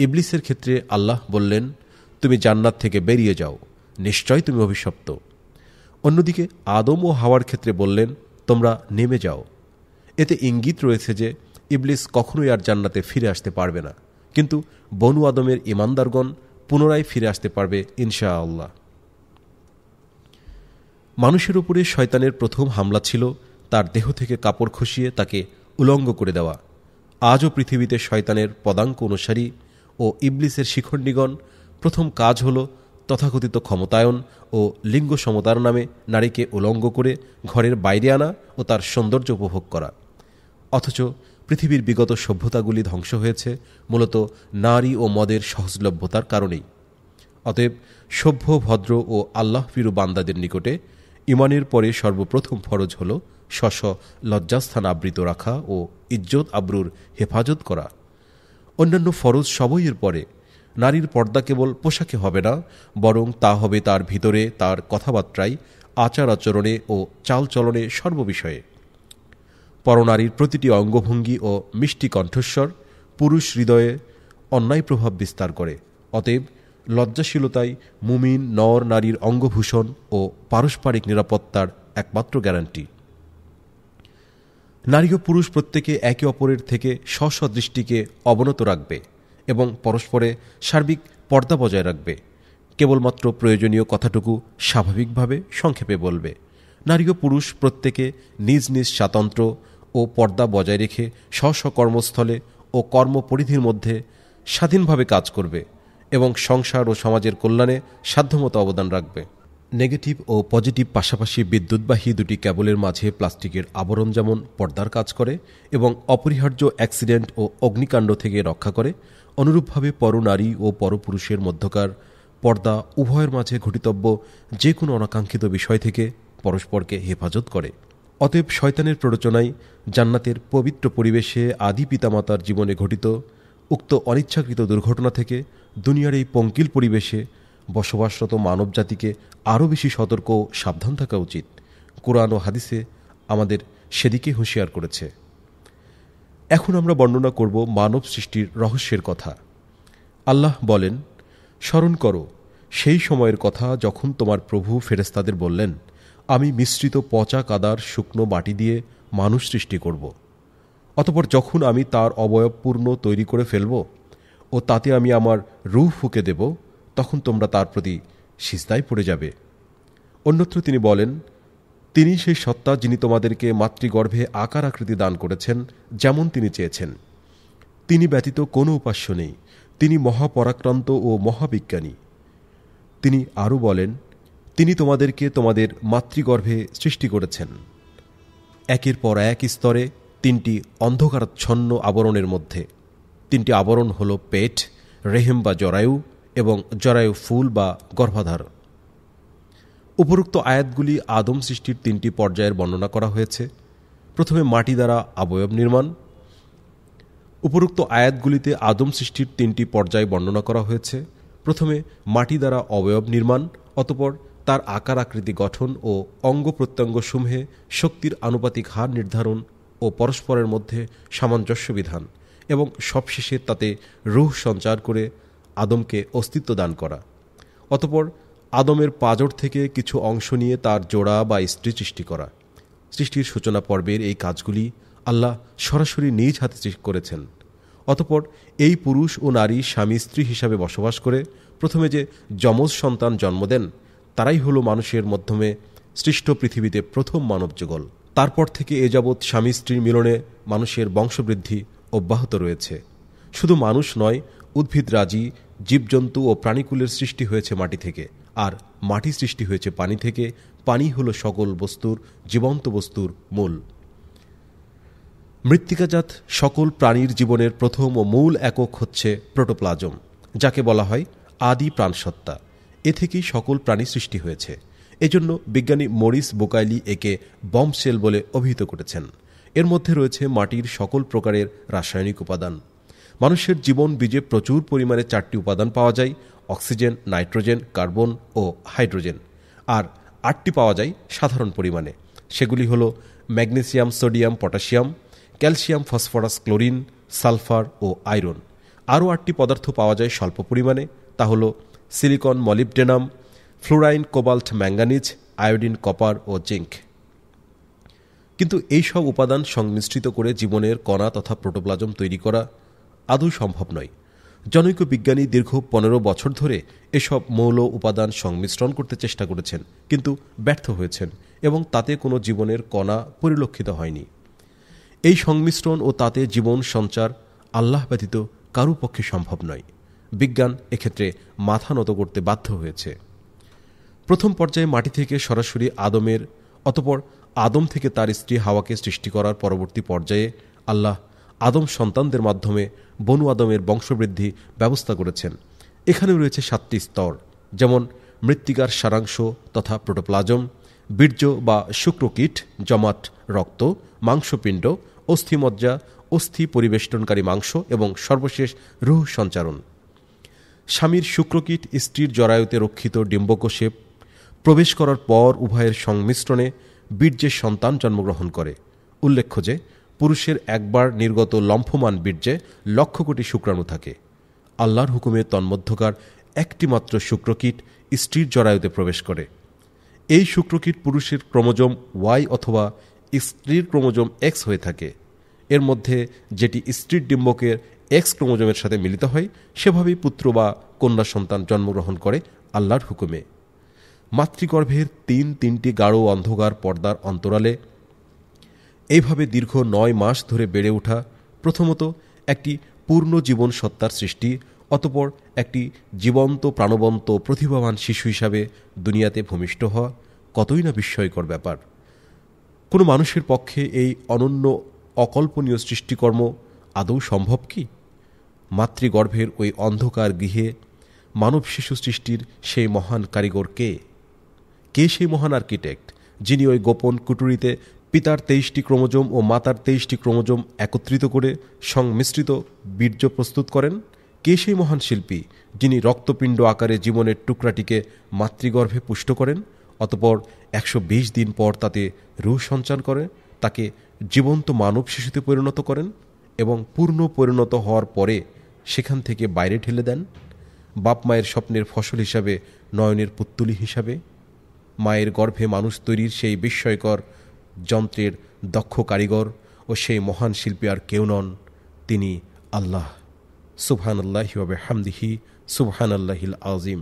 ইবলিসের ক্ষেত্রে আল্লাহ বললেন তুমি জান্নাত থেকে বেরিয়ে যাও নিশ্চয় তুমি অভিশপ্ত অন্যদিকে আদম ও হাওয়ার ক্ষেত্রে বললেন তোমরা নেমে যাও এতে ইঙ্গিত রয়েছে যে ইবলিস কখনোই আর জান্নাতে ফিরে আসতে পারবে না কিন্তু বনু আদমের ইমানদারগণ পুনরায় ফিরে আসতে পারবে ইনশাআল্লাহ মানুষের উপরে শয়তানের প্রথম হামলা ছিল তার দেহ থেকে কাপড় খসিয়ে তাকে উলঙ্গ করে দেওয়া আজও পৃথিবীতে শয়তানের পদাঙ্ক অনুসারী ও ইবলিসের শিখণ্ডীগণ প্রথম কাজ হল তথাকথিত ক্ষমতায়ন ও লিঙ্গ সমতার নামে নারীকে উলঙ্গ করে ঘরের বাইরে আনা ও তার সৌন্দর্য উপভোগ করা অথচ পৃথিবীর বিগত সভ্যতাগুলি ধ্বংস হয়েছে মূলত নারী ও মদের সহজলভ্যতার কারণেই অতএব সভ্য ভদ্র ও আল্লাহ ফিরু বান্দাদের নিকটে ইমানের পরে সর্বপ্রথম ফরজ হল স্বশ লজ্জাস্থান আবৃত রাখা ও ইজ্জত আব্রুর হেফাজত করা অন্যান্য ফরজ সবইয়ের পরে নারীর পর্দা কেবল পোশাকে হবে না বরং তা হবে তার ভিতরে তার কথাবার্তায় আচার আচরণে ও চালচলনে সর্ববিষয়ে পরনারীর প্রতিটি অঙ্গভঙ্গি ও মিষ্টি কণ্ঠস্বর পুরুষ হৃদয়ে অন্যায় প্রভাব বিস্তার করে অতএব লজ্জাশীলতাই মুমিন নর নারীর অঙ্গভূষণ ও পারস্পরিক নিরাপত্তার একমাত্র গ্যারান্টি নারী ও পুরুষ প্রত্যেকে একে অপরের থেকে স্বস্বদৃষ্টিকে দৃষ্টিকে অবনত রাখবে এবং পরস্পরে সার্বিক পর্দা বজায় রাখবে কেবলমাত্র প্রয়োজনীয় কথাটুকু স্বাভাবিকভাবে সংক্ষেপে বলবে নারী ও পুরুষ প্রত্যেকে নিজ নিজ স্বাতন্ত্র্য ও পর্দা বজায় রেখে স্ব কর্মস্থলে ও কর্মপরিধির মধ্যে স্বাধীনভাবে কাজ করবে এবং সংসার ও সমাজের কল্যাণে সাধ্যমতো অবদান রাখবে নেগেটিভ ও পজিটিভ পাশাপাশি বিদ্যুৎবাহী দুটি ক্যাবলের মাঝে প্লাস্টিকের আবরণ যেমন পর্দার কাজ করে এবং অপরিহার্য অ্যাক্সিডেন্ট ও অগ্নিকাণ্ড থেকে রক্ষা করে অনুরূপভাবে পরনারী ও পরপুরুষের মধ্যকার পর্দা উভয়ের মাঝে ঘটিতব্য যে কোনো অনাকাঙ্ক্ষিত বিষয় থেকে পরস্পরকে হেফাজত করে অতএব শয়তানের প্ররোচনায় জান্নাতের পবিত্র পরিবেশে আদি পিতামাতার জীবনে ঘটিত উক্ত অনিচ্ছাকৃত দুর্ঘটনা থেকে দুনিয়ার এই পঙ্কিল পরিবেশে বসবাসরত মানব জাতিকে আরও বেশি সতর্ক ও সাবধান থাকা উচিত কোরআন ও হাদিসে আমাদের সেদিকে হুঁশিয়ার করেছে এখন আমরা বর্ণনা করব মানব সৃষ্টির রহস্যের কথা আল্লাহ বলেন স্মরণ করো সেই সময়ের কথা যখন তোমার প্রভু ফেরেস্তাদের বললেন আমি মিশ্রিত পচা কাদার শুকনো মাটি দিয়ে মানুষ সৃষ্টি করব অতপর যখন আমি তার অবয়বপূর্ণ তৈরি করে ফেলব ও তাতে আমি আমার রু ফুঁকে দেব তখন তোমরা তার প্রতি সিস্তায় পড়ে যাবে অন্যত্র তিনি বলেন তিনি সেই সত্তা যিনি তোমাদেরকে মাতৃগর্ভে আকার আকৃতি দান করেছেন যেমন তিনি চেয়েছেন তিনি ব্যতীত কোনো উপাস্য নেই তিনি মহাপরাক্রান্ত ও মহাবিজ্ঞানী তিনি আরও বলেন তিনি তোমাদেরকে তোমাদের মাতৃগর্ভে সৃষ্টি করেছেন একের পর এক স্তরে তিনটি অন্ধকারচ্ছন্ন আবরণের মধ্যে তিনটি আবরণ হল পেট রেহেম বা জরায়ু এবং জরায়ু ফুল বা গর্ভাধার উপরোক্ত আয়াতগুলি আদম সৃষ্টির তিনটি পর্যায়ের বর্ণনা করা হয়েছে প্রথমে মাটি দ্বারা আবয়ব নির্মাণ উপরোক্ত আয়াতগুলিতে আদম সৃষ্টির তিনটি পর্যায় বর্ণনা করা হয়েছে প্রথমে মাটি দ্বারা অবয়ব নির্মাণ অতপর তার আকার আকৃতি গঠন ও অঙ্গ প্রত্যঙ্গসমূহে শক্তির আনুপাতিক হার নির্ধারণ ও পরস্পরের মধ্যে সামঞ্জস্য বিধান এবং সবশেষে তাতে রুহ সঞ্চার করে আদমকে অস্তিত্ব দান করা অতপর আদমের পাজর থেকে কিছু অংশ নিয়ে তার জোড়া বা স্ত্রী সৃষ্টি করা সৃষ্টির সূচনা পর্বের এই কাজগুলি আল্লাহ সরাসরি নিজ হাতে করেছেন অতপর এই পুরুষ ও নারী স্বামী স্ত্রী হিসাবে বসবাস করে প্রথমে যে যমজ সন্তান জন্ম দেন তারাই হলো মানুষের মাধ্যমে সৃষ্ট পৃথিবীতে প্রথম যুগল তারপর থেকে এ যাবৎ স্বামী স্ত্রীর মিলনে মানুষের বংশবৃদ্ধি অব্যাহত রয়েছে শুধু মানুষ নয় উদ্ভিদরাজি জীবজন্তু ও প্রাণীকুলের সৃষ্টি হয়েছে মাটি থেকে আর মাটি সৃষ্টি হয়েছে পানি থেকে পানি হলো সকল বস্তুর জীবন্ত বস্তুর মূল মৃত্তিকাজাত সকল প্রাণীর জীবনের প্রথম ও মূল একক হচ্ছে প্রোটোপ্লাজম যাকে বলা হয় আদি প্রাণসত্তা এ থেকেই সকল প্রাণী সৃষ্টি হয়েছে এজন্য বিজ্ঞানী মরিস বোকাইলি একে বম সেল বলে অভিহিত করেছেন এর মধ্যে রয়েছে মাটির সকল প্রকারের রাসায়নিক উপাদান মানুষের জীবন বীজে প্রচুর পরিমাণে চারটি উপাদান পাওয়া যায় অক্সিজেন নাইট্রোজেন কার্বন ও হাইড্রোজেন আর আটটি পাওয়া যায় সাধারণ পরিমাণে সেগুলি হল magnesium sodium potassium calcium phosphorus chlorine sulphur ও আয়রন আরও আটটি পদার্থ পাওয়া যায় স্বল্প পরিমাণে তা হলো silicon molybdenum fluorine cobalt manganese iodine copper ও জিঙ্ক কিন্তু এই সব উপাদান সংমিশ্রিত করে জীবনের কণা তথা প্রোটোপ্লাজম তৈরি করা আদৌ সম্ভব নয় জনৈক বিজ্ঞানী দীর্ঘ পনেরো বছর ধরে এসব মৌল উপাদান সংমিশ্রণ করতে চেষ্টা করেছেন কিন্তু ব্যর্থ হয়েছেন এবং তাতে কোনো জীবনের কণা পরিলক্ষিত হয়নি এই সংমিশ্রণ ও তাতে জীবন সঞ্চার আল্লাহ ব্যতীত কারো পক্ষে সম্ভব নয় বিজ্ঞান এক্ষেত্রে মাথা নত করতে বাধ্য হয়েছে প্রথম পর্যায়ে মাটি থেকে সরাসরি আদমের অতপর আদম থেকে তার স্ত্রী হাওয়াকে সৃষ্টি করার পরবর্তী পর্যায়ে আল্লাহ আদম সন্তানদের মাধ্যমে বনু আদমের বংশবৃদ্ধি ব্যবস্থা করেছেন এখানে রয়েছে সাতটি স্তর যেমন মৃত্তিকার সারাংশ তথা প্রোটোপ্লাজম বীর্য বা শুক্রকীট জমাট রক্ত মাংসপিণ্ড অস্থিমজ্জা অস্থি পরিবেষ্টনকারী মাংস এবং সর্বশেষ রুহ সঞ্চারণ স্বামীর শুক্রকীট স্ত্রীর জরায়ুতে রক্ষিত ডিম্বকোষে প্রবেশ করার পর উভয়ের সংমিশ্রণে বীর্যের সন্তান জন্মগ্রহণ করে উল্লেখ্য যে পুরুষের একবার নির্গত লম্ফমান বীর্যে লক্ষ কোটি শুক্রাণু থাকে আল্লাহর হুকুমে তন্মধ্যকার একটিমাত্র শুক্রকীট স্ত্রীর জরায়ুতে প্রবেশ করে এই শুক্রকীট পুরুষের ক্রোমোজোম ওয়াই অথবা স্ত্রীর ক্রোমোজোম এক্স হয়ে থাকে এর মধ্যে যেটি স্ত্রীর ডিম্বকের এক্স ক্রোমোজোমের সাথে মিলিত হয় সেভাবেই পুত্র বা কন্যা সন্তান জন্মগ্রহণ করে আল্লাহর হুকুমে মাতৃগর্ভের তিন তিনটি গাঢ় অন্ধকার পর্দার অন্তরালে এইভাবে দীর্ঘ নয় মাস ধরে বেড়ে ওঠা প্রথমত একটি পূর্ণ জীবন সত্তার সৃষ্টি অতপর একটি জীবন্ত প্রাণবন্ত প্রতিভাবান শিশু হিসাবে দুনিয়াতে ভূমিষ্ঠ হওয়া কতই না বিস্ময়কর ব্যাপার কোনো মানুষের পক্ষে এই অনন্য অকল্পনীয় সৃষ্টিকর্ম আদৌ সম্ভব কি মাতৃগর্ভের ওই অন্ধকার গৃহে মানব শিশু সৃষ্টির সেই মহান কারিগর কে কে সেই মহান আর্কিটেক্ট যিনি ওই গোপন কুটুরিতে পিতার তেইশটি ক্রোমোজোম ও মাতার তেইশটি ক্রোমোজোম একত্রিত করে সংমিশ্রিত বীর্য প্রস্তুত করেন কে সেই মহান শিল্পী যিনি রক্তপিণ্ড আকারে জীবনের টুকরাটিকে মাতৃগর্ভে পুষ্ট করেন অতপর একশো দিন পর তাতে রূহ সঞ্চার করে তাকে জীবন্ত মানব শিশুতে পরিণত করেন এবং পূর্ণ পরিণত হওয়ার পরে সেখান থেকে বাইরে ঠেলে দেন বাপ মায়ের স্বপ্নের ফসল হিসাবে নয়নের পুত্তুলি হিসাবে মায়ের গর্ভে মানুষ তৈরির সেই বিস্ময়কর যন্ত্রের দক্ষ কারিগর ও সেই মহান শিল্পী আর কেউ নন তিনি আল্লাহ সুবহান আল্লাহ হিবাবে হামদিহি সুবহান আল্লাহিল আজিম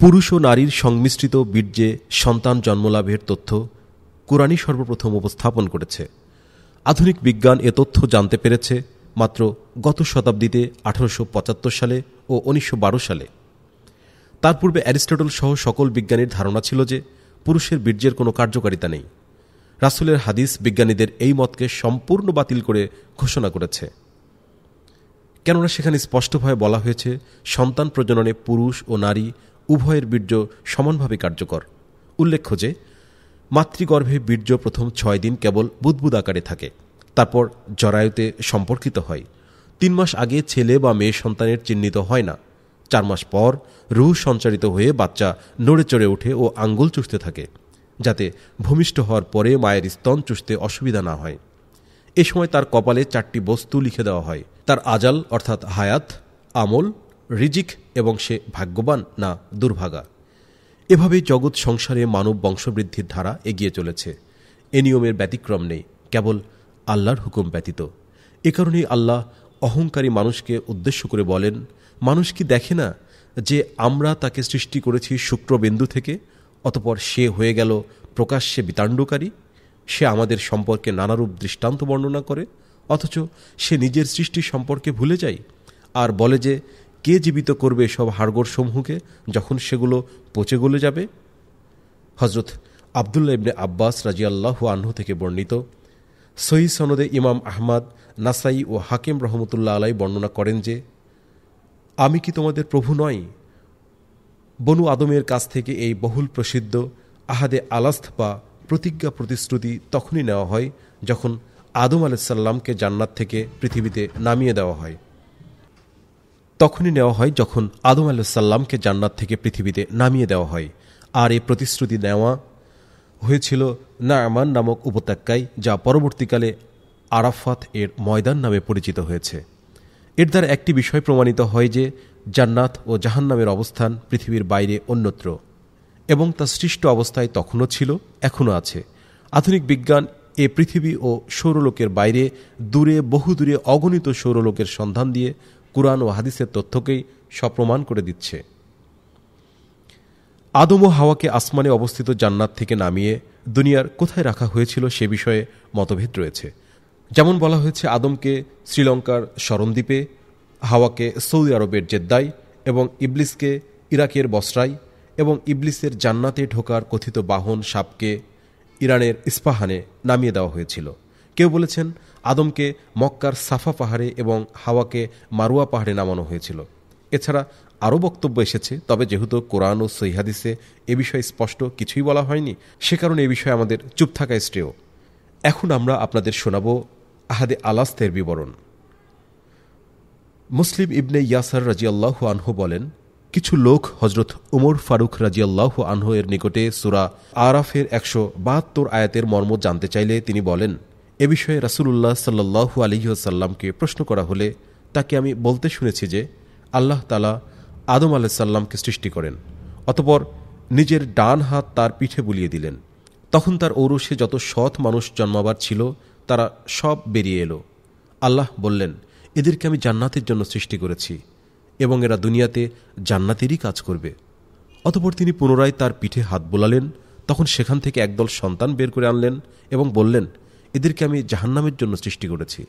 পুরুষ ও নারীর সংমিশ্রিত বীর্যে সন্তান জন্মলাভের তথ্য কোরআনই সর্বপ্রথম উপস্থাপন করেছে আধুনিক বিজ্ঞান এ তথ্য জানতে পেরেছে মাত্র গত শতাব্দীতে আঠারোশো সালে ও উনিশশো সালে তার পূর্বে অ্যারিস্টটল সহ সকল বিজ্ঞানীর ধারণা ছিল যে পুরুষের বীর্যের কোনো কার্যকারিতা নেই রাসুলের হাদিস বিজ্ঞানীদের এই মতকে সম্পূর্ণ বাতিল করে ঘোষণা করেছে কেননা সেখানে স্পষ্টভাবে বলা হয়েছে সন্তান প্রজননে পুরুষ ও নারী উভয়ের বীর্য সমানভাবে কার্যকর উল্লেখ্য যে মাতৃগর্ভে বীর্য প্রথম ছয় দিন কেবল বুদবুদ আকারে থাকে তারপর জরায়ুতে সম্পর্কিত হয় তিন মাস আগে ছেলে বা মেয়ে সন্তানের চিহ্নিত হয় না চার মাস পর রুহ সঞ্চারিত হয়ে বাচ্চা নড়ে চড়ে ওঠে ও আঙ্গুল চুষতে থাকে যাতে ভূমিষ্ঠ হওয়ার পরে মায়ের স্তন চুষতে অসুবিধা না হয় এ সময় তার কপালে চারটি বস্তু লিখে দেওয়া হয় তার আজাল অর্থাৎ হায়াত আমল রিজিক এবং সে ভাগ্যবান না দুর্ভাগা এভাবেই জগৎ সংসারে মানব বংশবৃদ্ধির ধারা এগিয়ে চলেছে এ নিয়মের ব্যতিক্রম নেই কেবল আল্লাহর হুকুম ব্যতীত এ কারণেই আল্লাহ অহংকারী মানুষকে উদ্দেশ্য করে বলেন মানুষ কি দেখে না যে আমরা তাকে সৃষ্টি করেছি শুক্রবিন্দু থেকে অতপর সে হয়ে গেল প্রকাশ্যে বিতাণ্ডকারী সে আমাদের সম্পর্কে নানারূপ দৃষ্টান্ত বর্ণনা করে অথচ সে নিজের সৃষ্টি সম্পর্কে ভুলে যায় আর বলে যে কে জীবিত করবে সব হাড়গোড় সমূহকে যখন সেগুলো পচে গলে যাবে হজরত আবদুল্লা ইবনে আব্বাস রাজিয়াল্লাহু আহ্ন থেকে বর্ণিত সহি সনদে ইমাম আহমাদ নাসাই ও হাকিম রহমতুল্লাহ আলাই বর্ণনা করেন যে আমি কি তোমাদের প্রভু নই বনু আদমের কাছ থেকে এই বহুল প্রসিদ্ধ আহাদে আলাস্থ বা প্রতিজ্ঞা প্রতিশ্রুতি তখনই নেওয়া হয় যখন আদম আলাইসাল্লামকে জান্নাত থেকে পৃথিবীতে নামিয়ে দেওয়া হয় তখনই নেওয়া হয় যখন আদম সাল্লামকে জান্নাত থেকে পৃথিবীতে নামিয়ে দেওয়া হয় আর এই প্রতিশ্রুতি নেওয়া হয়েছিল আমান নামক উপত্যকায় যা পরবর্তীকালে আরাফাত এর ময়দান নামে পরিচিত হয়েছে এর দ্বারা একটি বিষয় প্রমাণিত হয় যে জান্নাত ও জাহান্নামের অবস্থান পৃথিবীর বাইরে অন্যত্র এবং তা সৃষ্ট অবস্থায় তখনও ছিল এখনও আছে আধুনিক বিজ্ঞান এ পৃথিবী ও সৌরলোকের বাইরে দূরে বহু দূরে অগণিত সৌরলোকের সন্ধান দিয়ে কোরআন ও হাদিসের তথ্যকেই সপ্রমাণ করে দিচ্ছে আদম ও হাওয়াকে আসমানে অবস্থিত জান্নাত থেকে নামিয়ে দুনিয়ার কোথায় রাখা হয়েছিল সে বিষয়ে মতভেদ রয়েছে যেমন বলা হয়েছে আদমকে শ্রীলঙ্কার স্মরণদ্বীপে হাওয়াকে সৌদি আরবের জেদ্দায় এবং ইবলিসকে ইরাকের বসরায় এবং ইবলিসের জান্নাতে ঢোকার কথিত বাহন সাপকে ইরানের ইস্পাহানে নামিয়ে দেওয়া হয়েছিল কেউ বলেছেন আদমকে মক্কার সাফা পাহাড়ে এবং হাওয়াকে মারুয়া পাহাড়ে নামানো হয়েছিল এছাড়া আরও বক্তব্য এসেছে তবে যেহেতু কোরআন ও সৈহাদিসে এ বিষয়ে স্পষ্ট কিছুই বলা হয়নি সে কারণে এ বিষয়ে আমাদের চুপ থাকা শ্রেয় এখন আমরা আপনাদের শোনাব আহাদে আলাস্তের বিবরণ মুসলিম ইবনে ইয়াসার রাজিয়াল্লাহু আনহু বলেন কিছু লোক হজরত উমর ফারুক রাজিয়াল্লাহু আনহু এর নিকটে সুরা আরাফের একশো বাহাত্তর আয়াতের মর্ম জানতে চাইলে তিনি বলেন এ বিষয়ে রাসুলুল্লাহ সাল্লু আলিহসাল্লামকে প্রশ্ন করা হলে তাকে আমি বলতে শুনেছি যে আল্লাহ তালা আদম আলাহিসাল্লামকে সৃষ্টি করেন অতপর নিজের ডান হাত তার পিঠে বুলিয়ে দিলেন তখন তার ঔরসে যত সৎ মানুষ জন্মাবার ছিল তারা সব বেরিয়ে এলো আল্লাহ বললেন এদেরকে আমি জান্নাতের জন্য সৃষ্টি করেছি এবং এরা দুনিয়াতে জান্নাতেরই কাজ করবে অতপর তিনি পুনরায় তার পিঠে হাত বোলালেন তখন সেখান থেকে একদল সন্তান বের করে আনলেন এবং বললেন এদেরকে আমি জাহান্নামের জন্য সৃষ্টি করেছি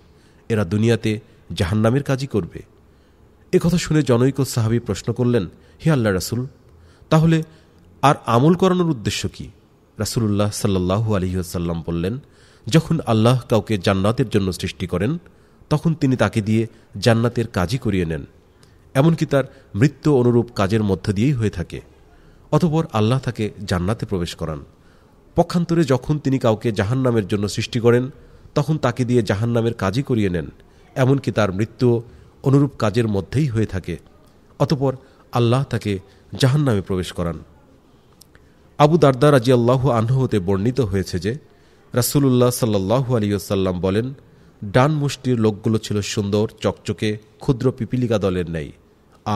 এরা দুনিয়াতে জাহান্নামের কাজই করবে কথা শুনে জনৈক সাহাবি প্রশ্ন করলেন হে আল্লাহ রাসুল তাহলে আর আমল করানোর উদ্দেশ্য কি রাসুলুল্লাহ সাল্লাহু আলহিহাসাল্লাম বললেন যখন আল্লাহ কাউকে জান্নাতের জন্য সৃষ্টি করেন তখন তিনি তাকে দিয়ে জান্নাতের কাজই করিয়ে নেন এমনকি তার মৃত্যু অনুরূপ কাজের মধ্য দিয়েই হয়ে থাকে অতপর আল্লাহ তাকে জান্নাতে প্রবেশ করান পক্ষান্তরে যখন তিনি কাউকে জাহান্নামের জন্য সৃষ্টি করেন তখন তাকে দিয়ে জাহান্নামের কাজই করিয়ে নেন এমনকি তার মৃত্যু অনুরূপ কাজের মধ্যেই হয়ে থাকে অতপর আল্লাহ তাকে জাহান নামে প্রবেশ করান আবু দারদা রাজি আল্লাহ আনহতে বর্ণিত হয়েছে যে রাসুলুল্লাহ সাল্লাহু আলিয়াল্লাম বলেন ডান মুষ্টির লোকগুলো ছিল সুন্দর চকচকে ক্ষুদ্র পিপিলিকা দলের নেই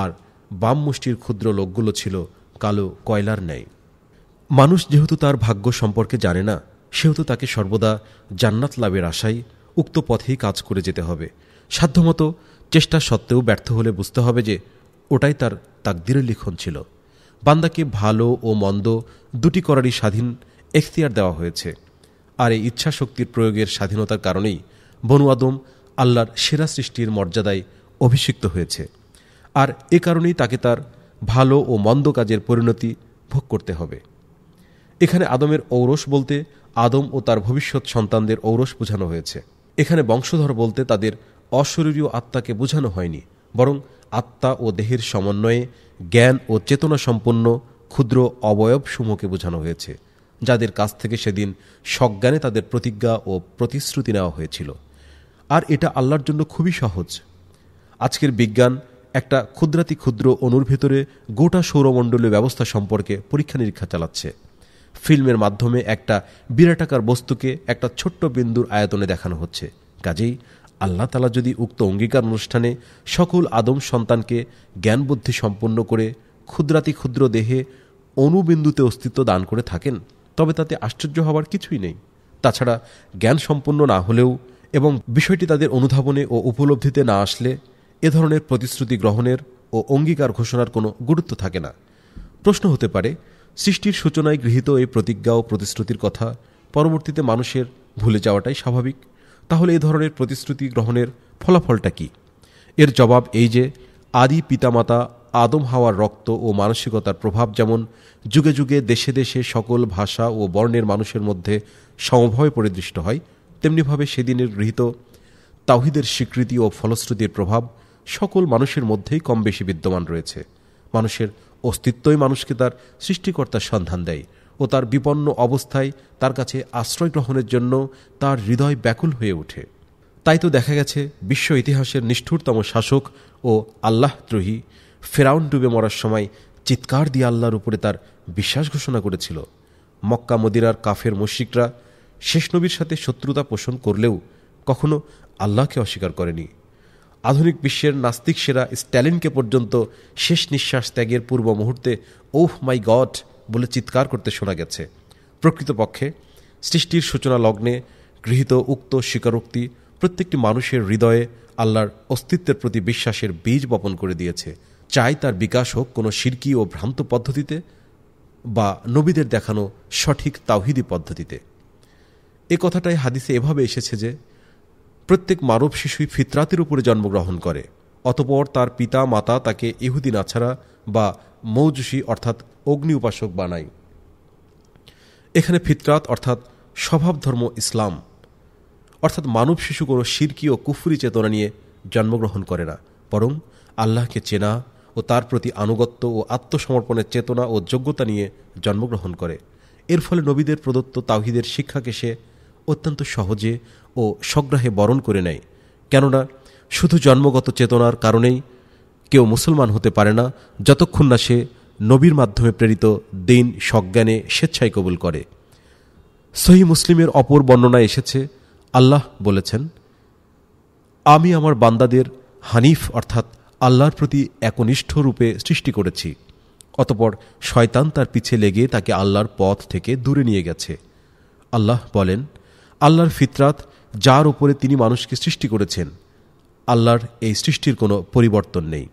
আর বাম মুষ্টির ক্ষুদ্র লোকগুলো ছিল কালো কয়লার নেই মানুষ যেহেতু তার ভাগ্য সম্পর্কে জানে না সেহেতু তাকে সর্বদা জান্নাত লাভের আশায় উক্ত পথেই কাজ করে যেতে হবে সাধ্যমতো চেষ্টা সত্ত্বেও ব্যর্থ হলে বুঝতে হবে যে ওটাই তার তাকদিরের লিখন ছিল বান্দাকে ভালো ও মন্দ দুটি করারই স্বাধীন এখতিয়ার দেওয়া হয়েছে আর এই ইচ্ছা শক্তির প্রয়োগের স্বাধীনতার কারণেই বনু আদম আল্লাহর সেরা সৃষ্টির মর্যাদায় অভিষিক্ত হয়েছে আর এ কারণেই তাকে তার ভালো ও মন্দ কাজের পরিণতি ভোগ করতে হবে এখানে আদমের ঔরস বলতে আদম ও তার ভবিষ্যৎ সন্তানদের ঔরস বোঝানো হয়েছে এখানে বংশধর বলতে তাদের অশরীরীয় আত্মাকে বোঝানো হয়নি বরং আত্মা ও দেহের সমন্বয়ে জ্ঞান ও চেতনা সম্পন্ন ক্ষুদ্র অবয়বসমূহকে বোঝানো হয়েছে যাদের কাছ থেকে সেদিন সজ্ঞানে তাদের প্রতিজ্ঞা ও প্রতিশ্রুতি নেওয়া হয়েছিল আর এটা আল্লাহর জন্য খুবই সহজ আজকের বিজ্ঞান একটা ক্ষুদ্রাতি ক্ষুদ্র অণুর ভেতরে গোটা সৌরমণ্ডলীয় ব্যবস্থা সম্পর্কে পরীক্ষা নিরীক্ষা চালাচ্ছে ফিল্মের মাধ্যমে একটা বিরাটাকার বস্তুকে একটা ছোট্ট বিন্দুর আয়তনে দেখানো হচ্ছে কাজেই আল্লাহ তালা যদি উক্ত অঙ্গীকার অনুষ্ঠানে সকল আদম সন্তানকে জ্ঞানবুদ্ধি সম্পন্ন করে ক্ষুদ্রাতি ক্ষুদ্র দেহে অনুবিন্দুতে অস্তিত্ব দান করে থাকেন তবে তাতে আশ্চর্য হওয়ার কিছুই নেই তাছাড়া জ্ঞান সম্পন্ন না হলেও এবং বিষয়টি তাদের অনুধাবনে ও উপলব্ধিতে না আসলে এ ধরনের প্রতিশ্রুতি গ্রহণের ও অঙ্গীকার ঘোষণার কোনো গুরুত্ব থাকে না প্রশ্ন হতে পারে সৃষ্টির সূচনায় গৃহীত এই প্রতিজ্ঞা ও প্রতিশ্রুতির কথা পরবর্তীতে মানুষের ভুলে যাওয়াটাই স্বাভাবিক তাহলে এ ধরনের প্রতিশ্রুতি গ্রহণের ফলাফলটা কি এর জবাব এই যে আদি পিতামাতা আদম হাওয়ার রক্ত ও মানসিকতার প্রভাব যেমন যুগে যুগে দেশে দেশে সকল ভাষা ও বর্ণের মানুষের মধ্যে সমভাবে পরিদৃষ্ট হয় তেমনিভাবে সেদিনের গৃহীত তাহিদের স্বীকৃতি ও ফলশ্রুতির প্রভাব সকল মানুষের মধ্যেই কম বেশি বিদ্যমান রয়েছে মানুষের অস্তিত্বই মানুষকে তার সৃষ্টিকর্তার সন্ধান দেয় ও তার বিপন্ন অবস্থায় তার কাছে আশ্রয় গ্রহণের জন্য তার হৃদয় ব্যাকুল হয়ে ওঠে তাই তো দেখা গেছে বিশ্ব ইতিহাসের নিষ্ঠুরতম শাসক ও আল্লাহদ্রোহী ফেরাউন ডুবে মরার সময় চিৎকার দিয়ে আল্লাহর উপরে তার বিশ্বাস ঘোষণা করেছিল মক্কা মদিরার কাফের মস্যিকরা শেষ নবীর সাথে শত্রুতা পোষণ করলেও কখনো আল্লাহকে অস্বীকার করেনি আধুনিক বিশ্বের নাস্তিক সেরা স্ট্যালিনকে পর্যন্ত শেষ নিঃশ্বাস ত্যাগের পূর্ব মুহূর্তে ওহ মাই গড বলে চিৎকার করতে শোনা গেছে প্রকৃতপক্ষে সৃষ্টির সূচনা লগ্নে গৃহীত উক্ত স্বীকারোক্তি প্রত্যেকটি মানুষের হৃদয়ে আল্লাহর অস্তিত্বের প্রতি বিশ্বাসের বীজ বপন করে দিয়েছে চাই তার বিকাশ হোক কোনো শিরকি ও ভ্রান্ত পদ্ধতিতে বা নবীদের দেখানো সঠিক তাওহিদি পদ্ধতিতে এ কথাটাই হাদিসে এভাবে এসেছে যে প্রত্যেক মানব শিশুই ফিতরাতের উপরে জন্মগ্রহণ করে অতপর তার পিতা মাতা তাকে ইহুদি নাছাড়া বা মৌজুসি অর্থাৎ অগ্নি উপাসক বানায় এখানে ফিতরাত অর্থাৎ স্বভাব ধর্ম ইসলাম অর্থাৎ মানব শিশু কোনো শিরকি ও কুফুরি চেতনা নিয়ে জন্মগ্রহণ করে না বরং আল্লাহকে চেনা ও তার প্রতি আনুগত্য ও আত্মসমর্পণের চেতনা ও যোগ্যতা নিয়ে জন্মগ্রহণ করে এর ফলে নবীদের প্রদত্ত তাহিদের শিক্ষাকে সে অত্যন্ত সহজে ও সগ্রাহে বরণ করে নেয় কেননা শুধু জন্মগত চেতনার কারণেই কেউ মুসলমান হতে পারে না যতক্ষণ না সে নবীর মাধ্যমে প্রেরিত দিন সজ্ঞানে স্বেচ্ছায় কবুল করে সহি মুসলিমের অপর বর্ণনায় এসেছে আল্লাহ বলেছেন আমি আমার বান্দাদের হানিফ অর্থাৎ আল্লাহর প্রতি একনিষ্ঠ রূপে সৃষ্টি করেছি অতপর শয়তান তার পিছে লেগে তাকে আল্লাহর পথ থেকে দূরে নিয়ে গেছে আল্লাহ বলেন আল্লাহর ফিতরাত যার উপরে তিনি মানুষকে সৃষ্টি করেছেন আল্লাহর এই সৃষ্টির কোনো পরিবর্তন নেই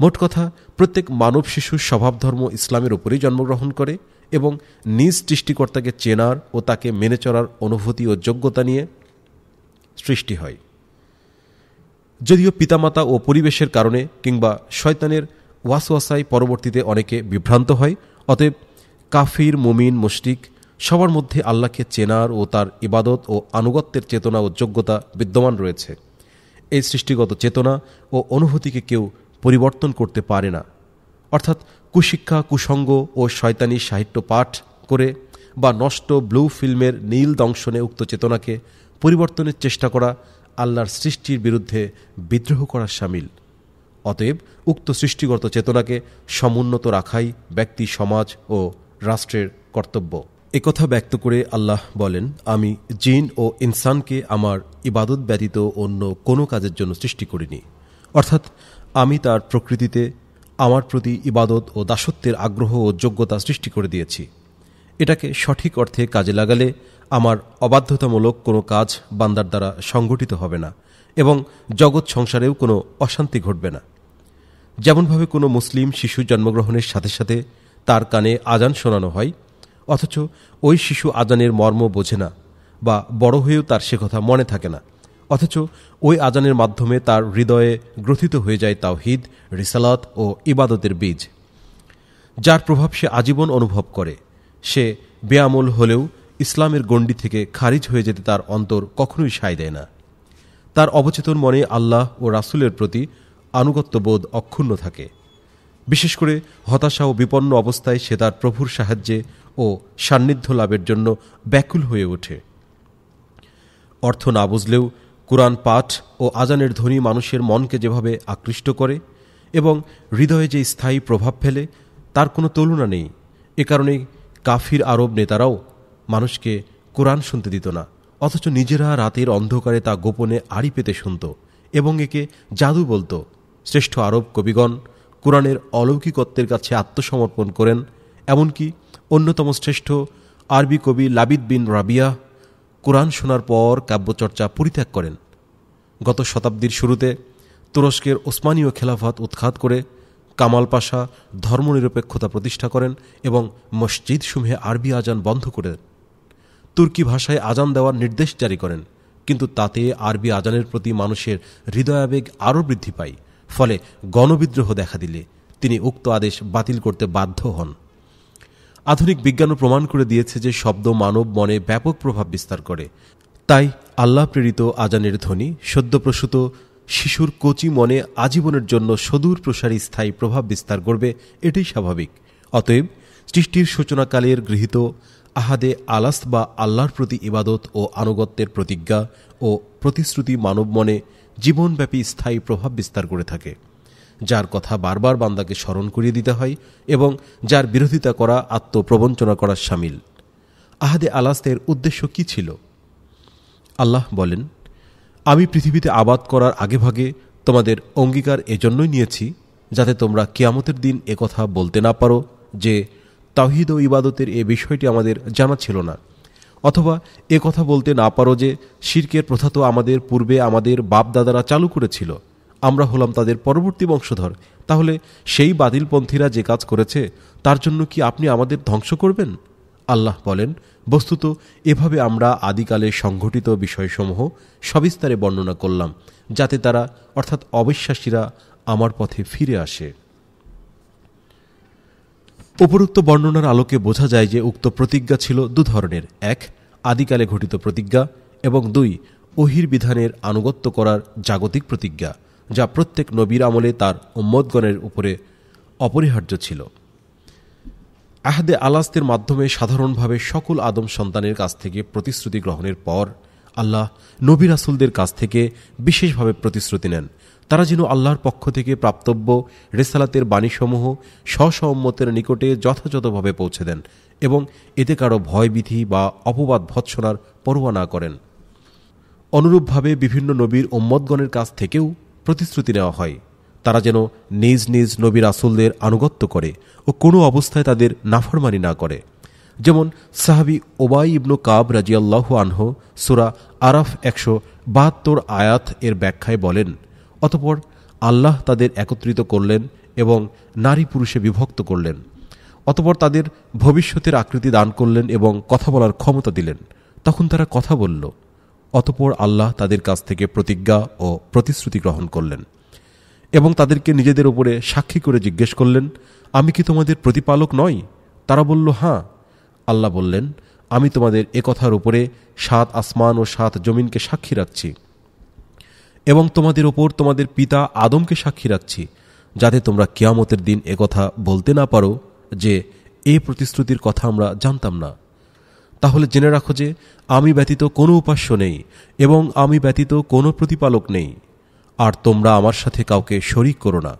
মোট কথা প্রত্যেক মানব শিশু স্বভাবধর্ম ইসলামের উপরেই জন্মগ্রহণ করে এবং নিজ সৃষ্টিকর্তাকে চেনার ও তাকে মেনে চলার অনুভূতি ও যোগ্যতা নিয়ে সৃষ্টি হয় যদিও পিতামাতা ও পরিবেশের কারণে কিংবা শয়তানের ওয়াসওয়াসাই পরবর্তীতে অনেকে বিভ্রান্ত হয় অতএব কাফির মুমিন মুশরিক সবার মধ্যে আল্লাহকে চেনার ও তার ইবাদত ও আনুগত্যের চেতনা ও যোগ্যতা বিদ্যমান রয়েছে এই সৃষ্টিগত চেতনা ও অনুভূতিকে কেউ পরিবর্তন করতে পারে না অর্থাৎ কুশিক্ষা কুসঙ্গ ও শয়তানি সাহিত্য পাঠ করে বা নষ্ট ব্লু ফিল্মের নীল দংশনে উক্ত চেতনাকে পরিবর্তনের চেষ্টা করা আল্লাহর সৃষ্টির বিরুদ্ধে বিদ্রোহ করার সামিল অতএব উক্ত সৃষ্টিগত চেতনাকে সমুন্নত রাখাই ব্যক্তি সমাজ ও রাষ্ট্রের কর্তব্য একথা ব্যক্ত করে আল্লাহ বলেন আমি জিন ও ইনসানকে আমার ইবাদত ব্যতীত অন্য কোনো কাজের জন্য সৃষ্টি করিনি অর্থাৎ আমি তার প্রকৃতিতে আমার প্রতি ইবাদত ও দাসত্বের আগ্রহ ও যোগ্যতা সৃষ্টি করে দিয়েছি এটাকে সঠিক অর্থে কাজে লাগালে আমার অবাধ্যতামূলক কোনো কাজ বান্দার দ্বারা সংগঠিত হবে না এবং জগৎ সংসারেও কোনো অশান্তি ঘটবে না যেমনভাবে কোনো মুসলিম শিশু জন্মগ্রহণের সাথে সাথে তার কানে আজান শোনানো হয় অথচ ওই শিশু আজানের মর্ম বোঝে না বা বড় হয়েও তার সে কথা মনে থাকে না অথচ ওই আজানের মাধ্যমে তার হৃদয়ে গ্রথিত হয়ে যায় তাওহিদ রিসালাত ও ইবাদতের বীজ যার প্রভাব সে আজীবন অনুভব করে সে বেয়ামল হলেও ইসলামের গণ্ডি থেকে খারিজ হয়ে যেতে তার অন্তর কখনোই সায় দেয় না তার অবচেতন মনে আল্লাহ ও রাসুলের প্রতি আনুগত্যবোধ অক্ষুণ্ণ থাকে বিশেষ করে হতাশা ও বিপন্ন অবস্থায় সে তার প্রভুর সাহায্যে ও সান্নিধ্য লাভের জন্য ব্যাকুল হয়ে ওঠে অর্থ না বুঝলেও কোরআন পাঠ ও আজানের ধ্বনি মানুষের মনকে যেভাবে আকৃষ্ট করে এবং হৃদয়ে যে স্থায়ী প্রভাব ফেলে তার কোনো তুলনা নেই এ কারণে কাফির আরব নেতারাও মানুষকে কোরআন শুনতে দিত না অথচ নিজেরা রাতের অন্ধকারে তা গোপনে আড়ি পেতে শুনত এবং একে জাদু বলত শ্রেষ্ঠ আরব কবিগণ কোরআনের অলৌকিকত্বের কাছে আত্মসমর্পণ করেন এমনকি অন্যতম শ্রেষ্ঠ আরবি কবি লাবিদ বিন রাবিয়া কোরআন শোনার পর কাব্যচর্চা পরিত্যাগ করেন গত শতাব্দীর শুরুতে তুরস্কের ওসমানীয় খেলাফত উৎখাত করে কামাল পাশা ধর্মনিরপেক্ষতা প্রতিষ্ঠা করেন এবং মসজিদ সুমহে আরবি আজান বন্ধ করে দেন তুর্কি ভাষায় আজান দেওয়ার নির্দেশ জারি করেন কিন্তু তাতে আরবি আজানের প্রতি মানুষের হৃদয়াবেগ আরও বৃদ্ধি পায় ফলে গণবিদ্রোহ দেখা দিলে তিনি উক্ত আদেশ বাতিল করতে বাধ্য হন আধুনিক বিজ্ঞানও প্রমাণ করে দিয়েছে যে শব্দ মানব মনে ব্যাপক প্রভাব বিস্তার করে তাই আল্লাহ প্রেরিত আজানের ধ্বনি সদ্যপ্রসূত শিশুর কচি মনে আজীবনের জন্য সদূর প্রসারী স্থায়ী প্রভাব বিস্তার করবে এটাই স্বাভাবিক অতএব সৃষ্টির সূচনাকালের গৃহীত আহাদে আলাস বা আল্লাহর প্রতি ইবাদত ও আনুগত্যের প্রতিজ্ঞা ও প্রতিশ্রুতি মানব মনে জীবনব্যাপী স্থায়ী প্রভাব বিস্তার করে থাকে যার কথা বারবার বান্দাকে স্মরণ করিয়ে দিতে হয় এবং যার বিরোধিতা করা আত্মপ্রবঞ্চনা করার সামিল আহাদে আলাস্তের উদ্দেশ্য কি ছিল আল্লাহ বলেন আমি পৃথিবীতে আবাদ করার আগেভাগে তোমাদের অঙ্গীকার এজন্যই নিয়েছি যাতে তোমরা কিয়ামতের দিন কথা বলতে না পারো যে তাহিদ ও ইবাদতের এ বিষয়টি আমাদের জানা ছিল না অথবা এ কথা বলতে না পারো যে শির্কের প্রথা তো আমাদের পূর্বে আমাদের বাপদাদারা চালু করেছিল আমরা হলাম তাদের পরবর্তী বংশধর তাহলে সেই বাদিলপন্থীরা যে কাজ করেছে তার জন্য কি আপনি আমাদের ধ্বংস করবেন আল্লাহ বলেন বস্তুত এভাবে আমরা আদিকালে সংঘটিত বিষয়সমূহ সবিস্তারে বর্ণনা করলাম যাতে তারা অর্থাৎ অবিশ্বাসীরা আমার পথে ফিরে আসে উপরোক্ত বর্ণনার আলোকে বোঝা যায় যে উক্ত প্রতিজ্ঞা ছিল দু ধরনের এক আদিকালে ঘটিত প্রতিজ্ঞা এবং দুই ওহির বিধানের আনুগত্য করার জাগতিক প্রতিজ্ঞা যা প্রত্যেক নবীর আমলে তার উম্মদগণের উপরে অপরিহার্য ছিল আহাদে আলাস্তের মাধ্যমে সাধারণভাবে সকল আদম সন্তানের কাছ থেকে প্রতিশ্রুতি গ্রহণের পর আল্লাহ নবী রাসুলদের কাছ থেকে বিশেষভাবে প্রতিশ্রুতি নেন তারা যেন আল্লাহর পক্ষ থেকে প্রাপ্তব্য রেসালাতের বাণীসমূহ স্বসম্মতের নিকটে যথাযথভাবে পৌঁছে দেন এবং এতে কারো ভয়বিধি বা অপবাদ ভৎসনার পরোয়া না করেন অনুরূপভাবে বিভিন্ন নবীর ওম্মদগণের কাছ থেকেও প্রতিশ্রুতি নেওয়া হয় তারা যেন নিজ নিজ নবী আসুলদের আনুগত্য করে ও কোনো অবস্থায় তাদের নাফরমানি না করে যেমন সাহাবি ওবাই ইবনু কাব রাজিয়াল্লাহু আনহ সুরা আরাফ একশো বাহাত্তর আয়াত এর ব্যাখ্যায় বলেন অতপর আল্লাহ তাদের একত্রিত করলেন এবং নারী পুরুষে বিভক্ত করলেন অতপর তাদের ভবিষ্যতের আকৃতি দান করলেন এবং কথা বলার ক্ষমতা দিলেন তখন তারা কথা বলল অতপর আল্লাহ তাদের কাছ থেকে প্রতিজ্ঞা ও প্রতিশ্রুতি গ্রহণ করলেন এবং তাদেরকে নিজেদের ওপরে সাক্ষী করে জিজ্ঞেস করলেন আমি কি তোমাদের প্রতিপালক নই তারা বলল হ্যাঁ আল্লাহ বললেন আমি তোমাদের একথার উপরে সাত আসমান ও সাত জমিনকে সাক্ষী রাখছি এবং তোমাদের ওপর তোমাদের পিতা আদমকে সাক্ষী রাখছি যাতে তোমরা কেয়ামতের দিন একথা বলতে না পারো যে এই প্রতিশ্রুতির কথা আমরা জানতাম না তাহলে জেনে রাখো যে আমি ব্যতীত কোনো উপাস্য নেই এবং আমি ব্যতীত কোনো প্রতিপালক নেই আর তোমরা আমার সাথে কাউকে শরিক করো না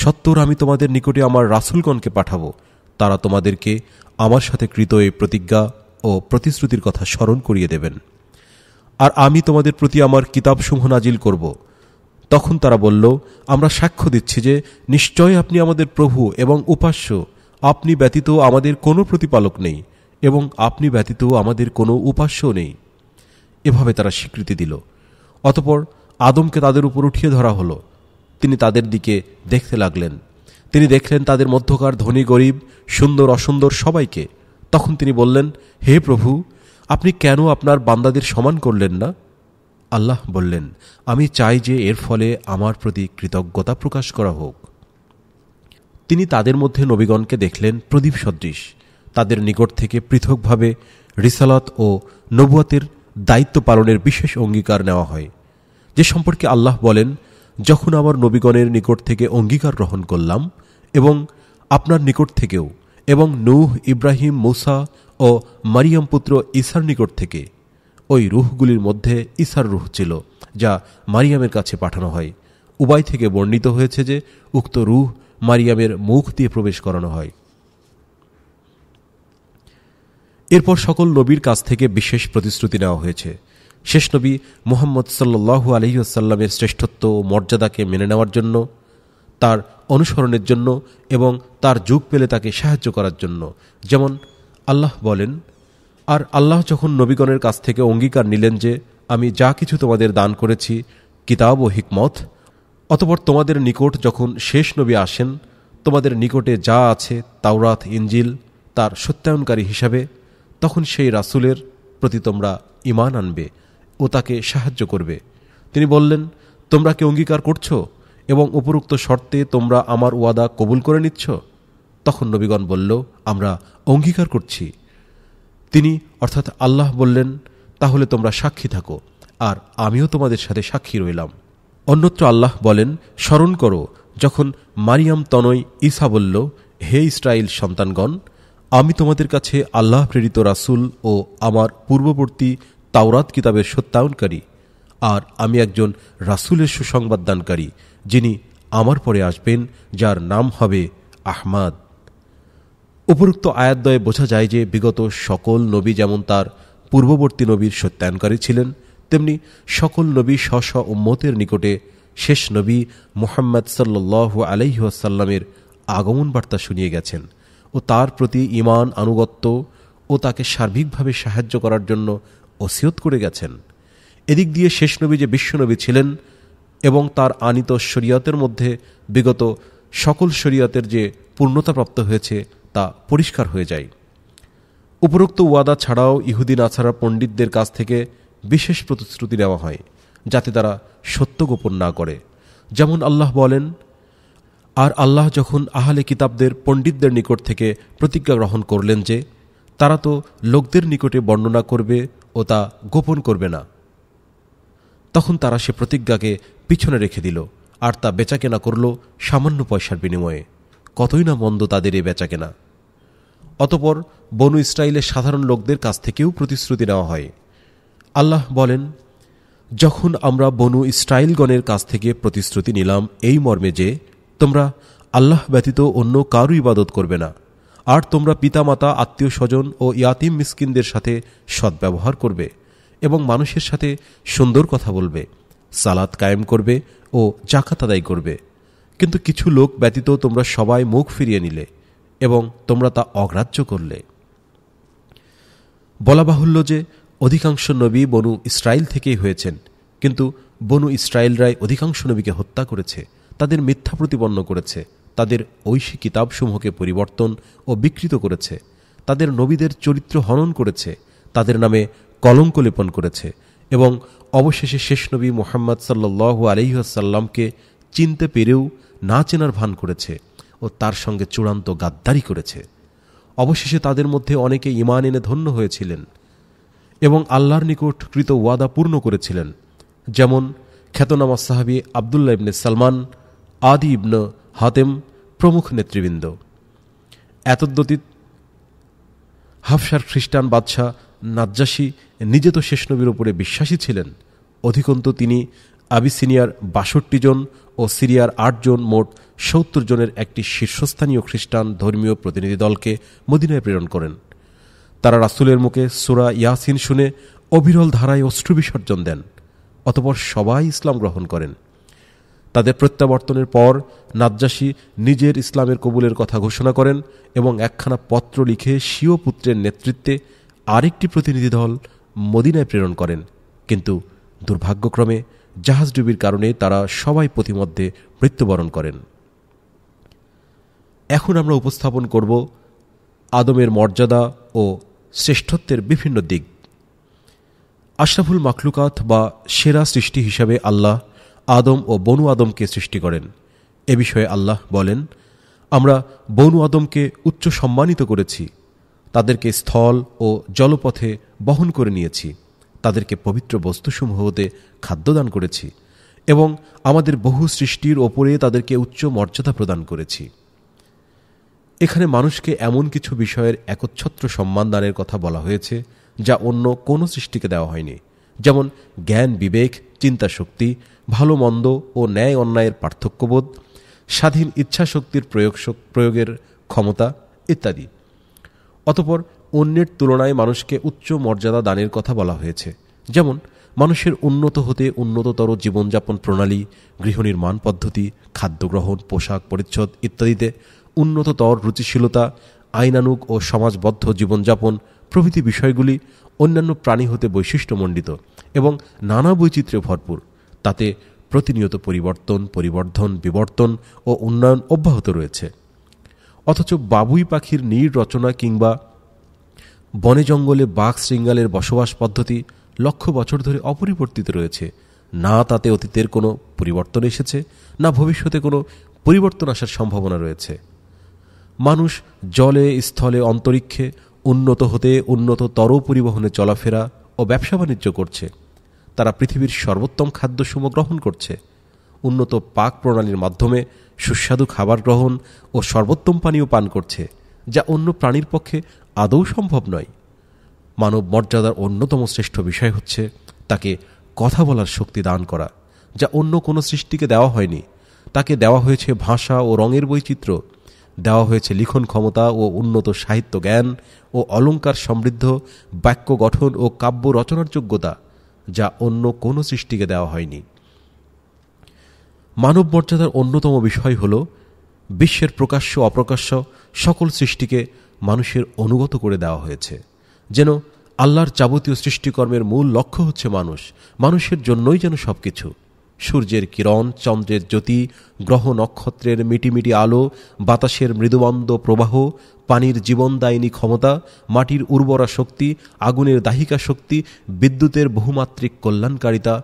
সত্তর আমি তোমাদের নিকটে আমার রাসুলগণকে পাঠাবো তারা তোমাদেরকে আমার সাথে কৃত এই প্রতিজ্ঞা ও প্রতিশ্রুতির কথা স্মরণ করিয়ে দেবেন আর আমি তোমাদের প্রতি আমার কিতাবসমূহ নাজিল করব তখন তারা বলল আমরা সাক্ষ্য দিচ্ছি যে নিশ্চয় আপনি আমাদের প্রভু এবং উপাস্য আপনি ব্যতীত আমাদের কোনো প্রতিপালক নেই এবং আপনি ব্যতীত আমাদের কোনো উপাস্য নেই এভাবে তারা স্বীকৃতি দিল অতপর আদমকে তাদের উপর উঠিয়ে ধরা হলো তিনি তাদের দিকে দেখতে লাগলেন তিনি দেখলেন তাদের মধ্যকার ধনী গরিব সুন্দর অসুন্দর সবাইকে তখন তিনি বললেন হে প্রভু আপনি কেন আপনার বান্দাদের সমান করলেন না আল্লাহ বললেন আমি চাই যে এর ফলে আমার প্রতি কৃতজ্ঞতা প্রকাশ করা হোক তিনি তাদের মধ্যে নবীগণকে দেখলেন প্রদীপ সদৃশ তাদের নিকট থেকে পৃথকভাবে রিসালাত ও নবুয়াতের দায়িত্ব পালনের বিশেষ অঙ্গীকার নেওয়া হয় যে সম্পর্কে আল্লাহ বলেন যখন আমার নবীগণের নিকট থেকে অঙ্গীকার গ্রহণ করলাম এবং আপনার নিকট থেকেও এবং নূহ ইব্রাহিম মুসা ও মারিয়াম পুত্র ইসার নিকট থেকে ওই রুহগুলির মধ্যে ইসার রুহ ছিল যা মারিয়ামের কাছে পাঠানো হয় উবাই থেকে বর্ণিত হয়েছে যে উক্ত রুহ মারিয়ামের মুখ দিয়ে প্রবেশ করানো হয় এরপর সকল নবীর কাছ থেকে বিশেষ প্রতিশ্রুতি নেওয়া হয়েছে শেষ নবী মোহাম্মদ সাল্লাহ আলহিউসাল্লামের শ্রেষ্ঠত্ব ও মর্যাদাকে মেনে নেওয়ার জন্য তার অনুসরণের জন্য এবং তার যুগ পেলে তাকে সাহায্য করার জন্য যেমন আল্লাহ বলেন আর আল্লাহ যখন নবীগণের কাছ থেকে অঙ্গীকার নিলেন যে আমি যা কিছু তোমাদের দান করেছি কিতাব ও হিকমত অতপর তোমাদের নিকট যখন শেষ নবী আসেন তোমাদের নিকটে যা আছে তাওরাত ইঞ্জিল তার সত্যায়নকারী হিসাবে তখন সেই রাসুলের প্রতি তোমরা ইমান আনবে ও তাকে সাহায্য করবে তিনি বললেন তোমরা কি অঙ্গীকার করছো এবং উপরুক্ত শর্তে তোমরা আমার ওয়াদা কবুল করে নিচ্ছ তখন নবীগণ বলল আমরা অঙ্গীকার করছি তিনি অর্থাৎ আল্লাহ বললেন তাহলে তোমরা সাক্ষী থাকো আর আমিও তোমাদের সাথে সাক্ষী রইলাম অন্যত্র আল্লাহ বলেন স্মরণ করো যখন মারিয়াম তনয় ঈসা বলল হে ইসরায়েল সন্তানগণ আমি তোমাদের কাছে আল্লাহ প্রেরিত রাসুল ও আমার পূর্ববর্তী তাওরাত কিতাবের সত্যায়নকারী আর আমি একজন রাসুলের সুসংবাদদানকারী যিনি আমার পরে আসবেন যার নাম হবে আহমাদ উপরুক্ত আয়াতদয়ে বোঝা যায় যে বিগত সকল নবী যেমন তার পূর্ববর্তী নবীর সত্যায়নকারী ছিলেন তেমনি সকল নবী স্ব স্ব উম্মতের নিকটে শেষ নবী মোহাম্মদ সাল্লু আলহিহাসাল্লামের আগমন বার্তা শুনিয়ে গেছেন ও তার প্রতি ইমান আনুগত্য ও তাকে সার্বিকভাবে সাহায্য করার জন্য ওসিয়ত করে গেছেন এদিক দিয়ে শেষ নবী যে বিশ্বনবী ছিলেন এবং তার আনিত শরীয়তের মধ্যে বিগত সকল শরীয়তের যে পূর্ণতা প্রাপ্ত হয়েছে তা পরিষ্কার হয়ে যায় উপরোক্ত ওয়াদা ছাড়াও ইহুদি নাছাড়া পণ্ডিতদের কাছ থেকে বিশেষ প্রতিশ্রুতি নেওয়া হয় যাতে তারা সত্য গোপন না করে যেমন আল্লাহ বলেন আর আল্লাহ যখন আহলে কিতাবদের পণ্ডিতদের নিকট থেকে প্রতিজ্ঞা গ্রহণ করলেন যে তারা তো লোকদের নিকটে বর্ণনা করবে ও তা গোপন করবে না তখন তারা সে প্রতিজ্ঞাকে পিছনে রেখে দিল আর তা বেচাকেনা করল সামান্য পয়সার বিনিময়ে কতই না মন্দ তাদের এ বেচাকেনা অতপর বনু ইসরায়েলের সাধারণ লোকদের কাছ থেকেও প্রতিশ্রুতি নেওয়া হয় আল্লাহ বলেন যখন আমরা বনু ইসরায়েলগণের কাছ থেকে প্রতিশ্রুতি নিলাম এই মর্মে যে তোমরা আল্লাহ ব্যতীত অন্য কারও ইবাদত করবে না আর তোমরা পিতামাতা আত্মীয় স্বজন ও ইয়াতিম মিসকিনদের সাথে সদ্ব্যবহার করবে এবং মানুষের সাথে সুন্দর কথা বলবে সালাত কায়েম করবে ও জাকাত আদায় করবে কিন্তু কিছু লোক ব্যতীত তোমরা সবাই মুখ ফিরিয়ে নিলে এবং তোমরা তা অগ্রাহ্য করলে বলা বাহুল্য যে অধিকাংশ নবী বনু ইসরায়েল থেকেই হয়েছেন কিন্তু বনু ইসরায়েলরাই অধিকাংশ নবীকে হত্যা করেছে তাদের মিথ্যা প্রতিপন্ন করেছে তাদের ঐশী কিতাবসমূহকে পরিবর্তন ও বিকৃত করেছে তাদের নবীদের চরিত্র হনন করেছে তাদের নামে কলঙ্ক লেপন করেছে এবং অবশেষে শেষ নবী মোহাম্মদ সাল্লু আলহিহাসাল্লামকে চিনতে পেরেও না চেনার ভান করেছে ও তার সঙ্গে চূড়ান্ত গাদ্দারি করেছে অবশেষে তাদের মধ্যে অনেকে ইমান এনে ধন্য হয়েছিলেন এবং আল্লাহর নিকট কৃত ওয়াদা পূর্ণ করেছিলেন যেমন খ্যাতনামা সাহাবি আবদুল্লাহ ইবনে সালমান আদি ইবন হাতেম প্রমুখ নেতৃবৃন্দ এতদ্যতীত হাফসার খ্রিস্টান বাদশাহ নাজ্জাসী নিজে তো নবীর উপরে বিশ্বাসী ছিলেন অধিকন্তু তিনি আবিসিনিয়ার বাষট্টি জন ও সিরিয়ার আটজন মোট সত্তর জনের একটি শীর্ষস্থানীয় খ্রিস্টান ধর্মীয় প্রতিনিধি দলকে মদিনায় প্রেরণ করেন তারা রাসুলের মুখে সুরা ইয়াসিন শুনে অবিরল ধারায় অশ্রু বিসর্জন দেন অতপর সবাই ইসলাম গ্রহণ করেন তাদের প্রত্যাবর্তনের পর নাজ্জাসি নিজের ইসলামের কবুলের কথা ঘোষণা করেন এবং একখানা পত্র লিখে স্বীয় পুত্রের নেতৃত্বে আরেকটি প্রতিনিধি দল মদিনায় প্রেরণ করেন কিন্তু দুর্ভাগ্যক্রমে জাহাজডুবির কারণে তারা সবাই প্রতিমধ্যে মৃত্যুবরণ করেন এখন আমরা উপস্থাপন করব আদমের মর্যাদা ও শ্রেষ্ঠত্বের বিভিন্ন দিক আশরাফুল মাকলুকাত বা সেরা সৃষ্টি হিসাবে আল্লাহ আদম ও বনু আদমকে সৃষ্টি করেন এ বিষয়ে আল্লাহ বলেন আমরা বনু আদমকে উচ্চ সম্মানিত করেছি তাদেরকে স্থল ও জলপথে বহন করে নিয়েছি তাদেরকে পবিত্র বস্তুসমূহ হতে খাদ্যদান করেছি এবং আমাদের বহু সৃষ্টির ওপরে তাদেরকে উচ্চ মর্যাদা প্রদান করেছি এখানে মানুষকে এমন কিছু বিষয়ের একচ্ছত্র সম্মান দানের কথা বলা হয়েছে যা অন্য কোনো সৃষ্টিকে দেওয়া হয়নি যেমন জ্ঞান বিবেক চিন্তা শক্তি ভালো মন্দ ও ন্যায় অন্যায়ের পার্থক্যবোধ স্বাধীন ইচ্ছাশক্তির প্রয়োগ প্রয়োগের ক্ষমতা ইত্যাদি অতপর অন্যের তুলনায় মানুষকে উচ্চ মর্যাদা দানের কথা বলা হয়েছে যেমন মানুষের উন্নত হতে উন্নততর জীবনযাপন প্রণালী গৃহনির্মাণ পদ্ধতি খাদ্য গ্রহণ পোশাক পরিচ্ছদ ইত্যাদিতে উন্নততর রুচিশীলতা আইনানুক ও সমাজবদ্ধ জীবনযাপন প্রভৃতি বিষয়গুলি অন্যান্য প্রাণী হতে বৈশিষ্ট্যমণ্ডিত এবং নানা বৈচিত্র্যে ভরপুর তাতে প্রতিনিয়ত পরিবর্তন পরিবর্ধন বিবর্তন ও উন্নয়ন অব্যাহত রয়েছে অথচ বাবুই পাখির নীড় রচনা কিংবা বনে জঙ্গলে বাঘ শৃঙ্গালের বসবাস পদ্ধতি লক্ষ বছর ধরে অপরিবর্তিত রয়েছে না তাতে অতীতের কোনো পরিবর্তন এসেছে না ভবিষ্যতে কোনো পরিবর্তন আসার সম্ভাবনা রয়েছে মানুষ জলে স্থলে অন্তরিক্ষে উন্নত হতে উন্নততর পরিবহনে চলাফেরা ও ব্যবসা বাণিজ্য করছে তারা পৃথিবীর সর্বোত্তম খাদ্যসম গ্রহণ করছে উন্নত পাক প্রণালীর মাধ্যমে সুস্বাদু খাবার গ্রহণ ও সর্বোত্তম পানীয় পান করছে যা অন্য প্রাণীর পক্ষে আদৌ সম্ভব নয় মানব মর্যাদার অন্যতম শ্রেষ্ঠ বিষয় হচ্ছে তাকে কথা বলার শক্তি দান করা যা অন্য কোনো সৃষ্টিকে দেওয়া হয়নি তাকে দেওয়া হয়েছে ভাষা ও রঙের বৈচিত্র্য দেওয়া হয়েছে লিখন ক্ষমতা ও উন্নত সাহিত্য জ্ঞান ও অলঙ্কার সমৃদ্ধ বাক্য গঠন ও কাব্য রচনার যোগ্যতা যা অন্য কোনো সৃষ্টিকে দেওয়া হয়নি মানব মর্যাদার অন্যতম বিষয় হল বিশ্বের প্রকাশ্য অপ্রকাশ্য সকল সৃষ্টিকে মানুষের অনুগত করে দেওয়া হয়েছে যেন আল্লাহর যাবতীয় সৃষ্টিকর্মের মূল লক্ষ্য হচ্ছে মানুষ মানুষের জন্যই যেন সব কিছু সূর্যের কিরণ চন্দ্রের জ্যোতি গ্রহ নক্ষত্রের মিটিমিটি আলো বাতাসের মৃদুমন্দ প্রবাহ পানির জীবনদায়িনী ক্ষমতা মাটির উর্বরা শক্তি আগুনের দাহিকা শক্তি বিদ্যুতের বহুমাত্রিক কল্যাণকারিতা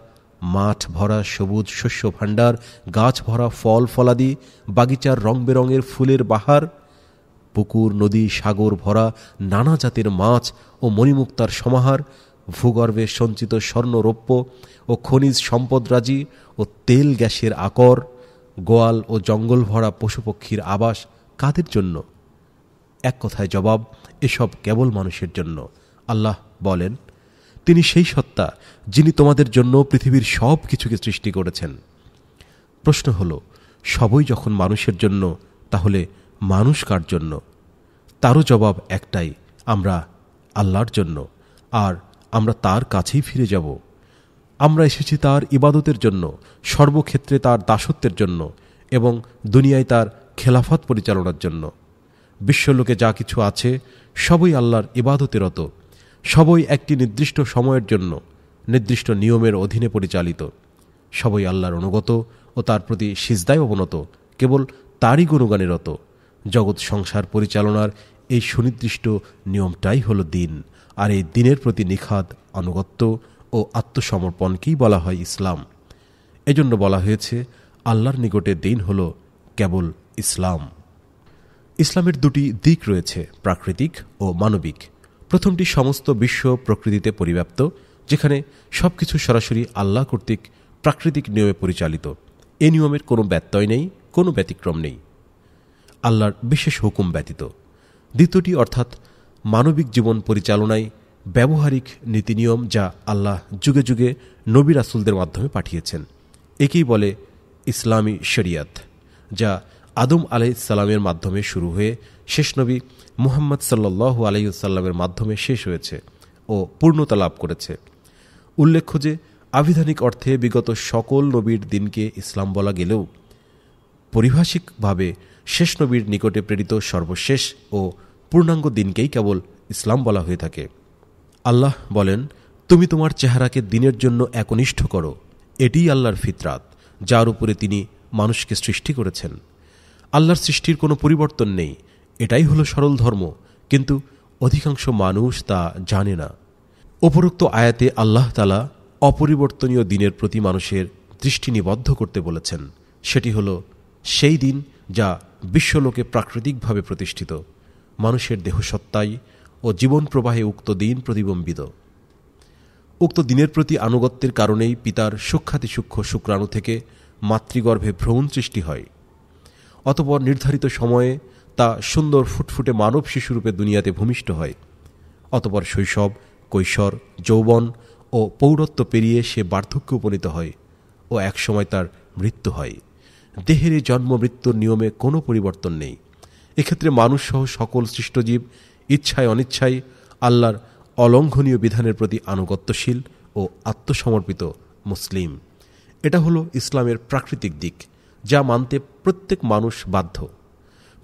মাঠ ভরা সবুজ শস্য ভাণ্ডার গাছ ভরা ফল ফলাদি বাগিচার রং বেরঙের ফুলের বাহার পুকুর নদী সাগর ভরা নানা জাতের মাছ ও মণিমুক্তার সমাহার ভূগর্ভে সঞ্চিত স্বর্ণরৌপ্য ও খনিজ সম্পদরাজি ও তেল গ্যাসের আকর গোয়াল ও জঙ্গল ভরা পশুপক্ষীর আবাস কাদের জন্য এক কথায় জবাব এসব কেবল মানুষের জন্য আল্লাহ বলেন তিনি সেই সত্তা যিনি তোমাদের জন্য পৃথিবীর সব কিছুকে সৃষ্টি করেছেন প্রশ্ন হল সবই যখন মানুষের জন্য তাহলে মানুষ কার জন্য তারও জবাব একটাই আমরা আল্লাহর জন্য আর আমরা তার কাছেই ফিরে যাব আমরা এসেছি তার ইবাদতের জন্য সর্বক্ষেত্রে তার দাসত্বের জন্য এবং দুনিয়ায় তার খেলাফত পরিচালনার জন্য বিশ্বলোকে যা কিছু আছে সবই আল্লাহর ইবাদতেরত সবই একটি নির্দিষ্ট সময়ের জন্য নির্দিষ্ট নিয়মের অধীনে পরিচালিত সবই আল্লাহর অনুগত ও তার প্রতি সিজদায় অবনত কেবল তারই গুণগানেরত জগৎ সংসার পরিচালনার এই সুনির্দিষ্ট নিয়মটাই হল দিন আর এই দিনের প্রতি নিখাদ আনুগত্য ও আত্মসমর্পণকেই বলা হয় ইসলাম এজন্য বলা হয়েছে আল্লাহর নিকটে দিন হল কেবল ইসলাম ইসলামের দুটি দিক রয়েছে প্রাকৃতিক ও মানবিক প্রথমটি সমস্ত বিশ্ব প্রকৃতিতে পরিব্যাপ্ত যেখানে সব কিছু সরাসরি আল্লাহ কর্তৃক প্রাকৃতিক নিয়মে পরিচালিত এ নিয়মের কোনো ব্যত্যয় নেই কোনো ব্যতিক্রম নেই আল্লাহর বিশেষ হুকুম ব্যতীত দ্বিতীয়টি অর্থাৎ মানবিক জীবন পরিচালনায় ব্যবহারিক নীতি নিয়ম যা আল্লাহ যুগে যুগে নবী রাসুলদের মাধ্যমে পাঠিয়েছেন একেই বলে ইসলামী শরিয়াত যা আদম আলাইসাল্লামের মাধ্যমে শুরু হয়ে শেষ নবী মুহাম্মদ সাল্লাহ আলাইসাল্লামের মাধ্যমে শেষ হয়েছে ও পূর্ণতা লাভ করেছে উল্লেখ্য যে আবিধানিক অর্থে বিগত সকল নবীর দিনকে ইসলাম বলা গেলেও পরিভাষিকভাবে শেষ নবীর নিকটে প্রেরিত সর্বশেষ ও পূর্ণাঙ্গ দিনকেই কেবল ইসলাম বলা হয়ে থাকে আল্লাহ বলেন তুমি তোমার চেহারাকে দিনের জন্য একনিষ্ঠ করো এটিই আল্লাহর ফিতরাত যার উপরে তিনি মানুষকে সৃষ্টি করেছেন আল্লাহর সৃষ্টির কোনো পরিবর্তন নেই এটাই হলো সরল ধর্ম কিন্তু অধিকাংশ মানুষ তা জানে না উপরোক্ত আয়াতে আল্লাহ তালা অপরিবর্তনীয় দিনের প্রতি মানুষের দৃষ্টি নিবদ্ধ করতে বলেছেন সেটি হলো সেই দিন যা বিশ্বলোকে প্রাকৃতিকভাবে প্রতিষ্ঠিত মানুষের দেহ দেহসত্তাই ও জীবন প্রবাহে উক্ত দিন প্রতিবিম্বিত উক্ত দিনের প্রতি আনুগত্যের কারণেই পিতার সূক্ষাতি সূক্ষ্ম শুক্রাণু থেকে মাতৃগর্ভে ভ্রমণ সৃষ্টি হয় অতপর নির্ধারিত সময়ে তা সুন্দর ফুটফুটে মানব শিশুরূপে দুনিয়াতে ভূমিষ্ঠ হয় অতপর শৈশব কৈশোর যৌবন ও পৌরত্ব পেরিয়ে সে বার্ধক্যে উপনীত হয় ও একসময় তার মৃত্যু হয় দেহের জন্ম মৃত্যুর নিয়মে কোনো পরিবর্তন নেই এক্ষেত্রে মানুষসহ সকল সৃষ্টজীব ইচ্ছায় অনিচ্ছায় আল্লাহর অলঙ্ঘনীয় বিধানের প্রতি আনুগত্যশীল ও আত্মসমর্পিত মুসলিম এটা হলো ইসলামের প্রাকৃতিক দিক যা মানতে প্রত্যেক মানুষ বাধ্য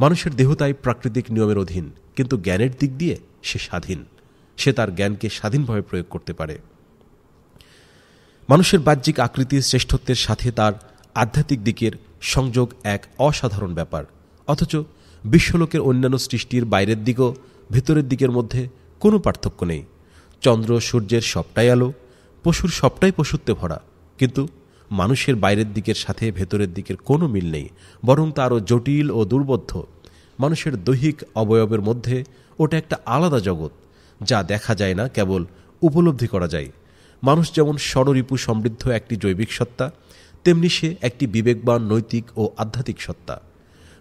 মানুষের দেহ তাই প্রাকৃতিক নিয়মের অধীন কিন্তু জ্ঞানের দিক দিয়ে সে স্বাধীন সে তার জ্ঞানকে স্বাধীনভাবে প্রয়োগ করতে পারে মানুষের বাহ্যিক আকৃতির শ্রেষ্ঠত্বের সাথে তার আধ্যাত্মিক দিকের সংযোগ এক অসাধারণ ব্যাপার অথচ বিশ্বলোকের অন্যান্য সৃষ্টির বাইরের দিকেও ভেতরের দিকের মধ্যে কোনো পার্থক্য নেই চন্দ্র সূর্যের সবটাই আলো পশুর সবটাই পশুত্বে ভরা কিন্তু মানুষের বাইরের দিকের সাথে ভেতরের দিকের কোনো মিল নেই বরং তা আরও জটিল ও দুর্বোধ্য মানুষের দৈহিক অবয়বের মধ্যে ওটা একটা আলাদা জগৎ যা দেখা যায় না কেবল উপলব্ধি করা যায় মানুষ যেমন ষড়রিপু সমৃদ্ধ একটি জৈবিক সত্তা তেমনি সে একটি বিবেকবান নৈতিক ও আধ্যাত্মিক সত্তা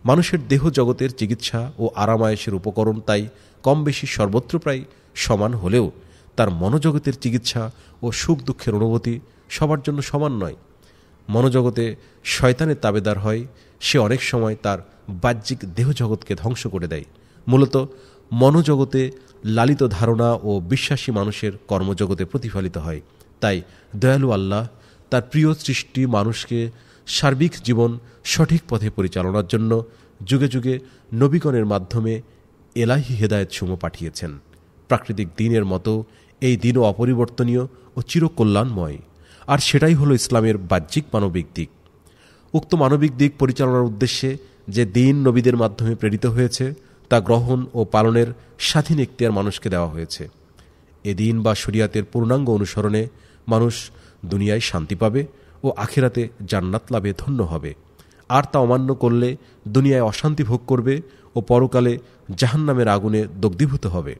মানুষের দেহ জগতের চিকিৎসা ও আরামায়েশের উপকরণ তাই কম বেশি সর্বত্র প্রায় সমান হলেও তার মনোজগতের চিকিৎসা ও সুখ দুঃখের অনুভূতি সবার জন্য সমান নয় মনোজগতে শয়তানের তাবেদার হয় সে অনেক সময় তার বাহ্যিক দেহজগৎকে ধ্বংস করে দেয় মূলত মনোজগতে লালিত ধারণা ও বিশ্বাসী মানুষের কর্মজগতে প্রতিফলিত হয় তাই দয়ালু আল্লাহ তার প্রিয় সৃষ্টি মানুষকে সার্বিক জীবন সঠিক পথে পরিচালনার জন্য যুগে যুগে নবীগণের মাধ্যমে এলাহি হেদায়ত সুম পাঠিয়েছেন প্রাকৃতিক দিনের মতো এই দিনও অপরিবর্তনীয় ও চিরকল্যাণময় আর সেটাই হলো ইসলামের বাহ্যিক মানবিক দিক উক্ত মানবিক দিক পরিচালনার উদ্দেশ্যে যে দিন নবীদের মাধ্যমে প্রেরিত হয়েছে তা গ্রহণ ও পালনের স্বাধীন ইক্তিয়ার মানুষকে দেওয়া হয়েছে এ দিন বা শরিয়াতের পূর্ণাঙ্গ অনুসরণে মানুষ দুনিয়ায় শান্তি পাবে ও আখেরাতে জান্নাত লাভে ধন্য হবে আর তা অমান্য করলে দুনিয়ায় অশান্তি ভোগ করবে ও পরকালে জাহান্নামের আগুনে দগ্ধীভূত হবে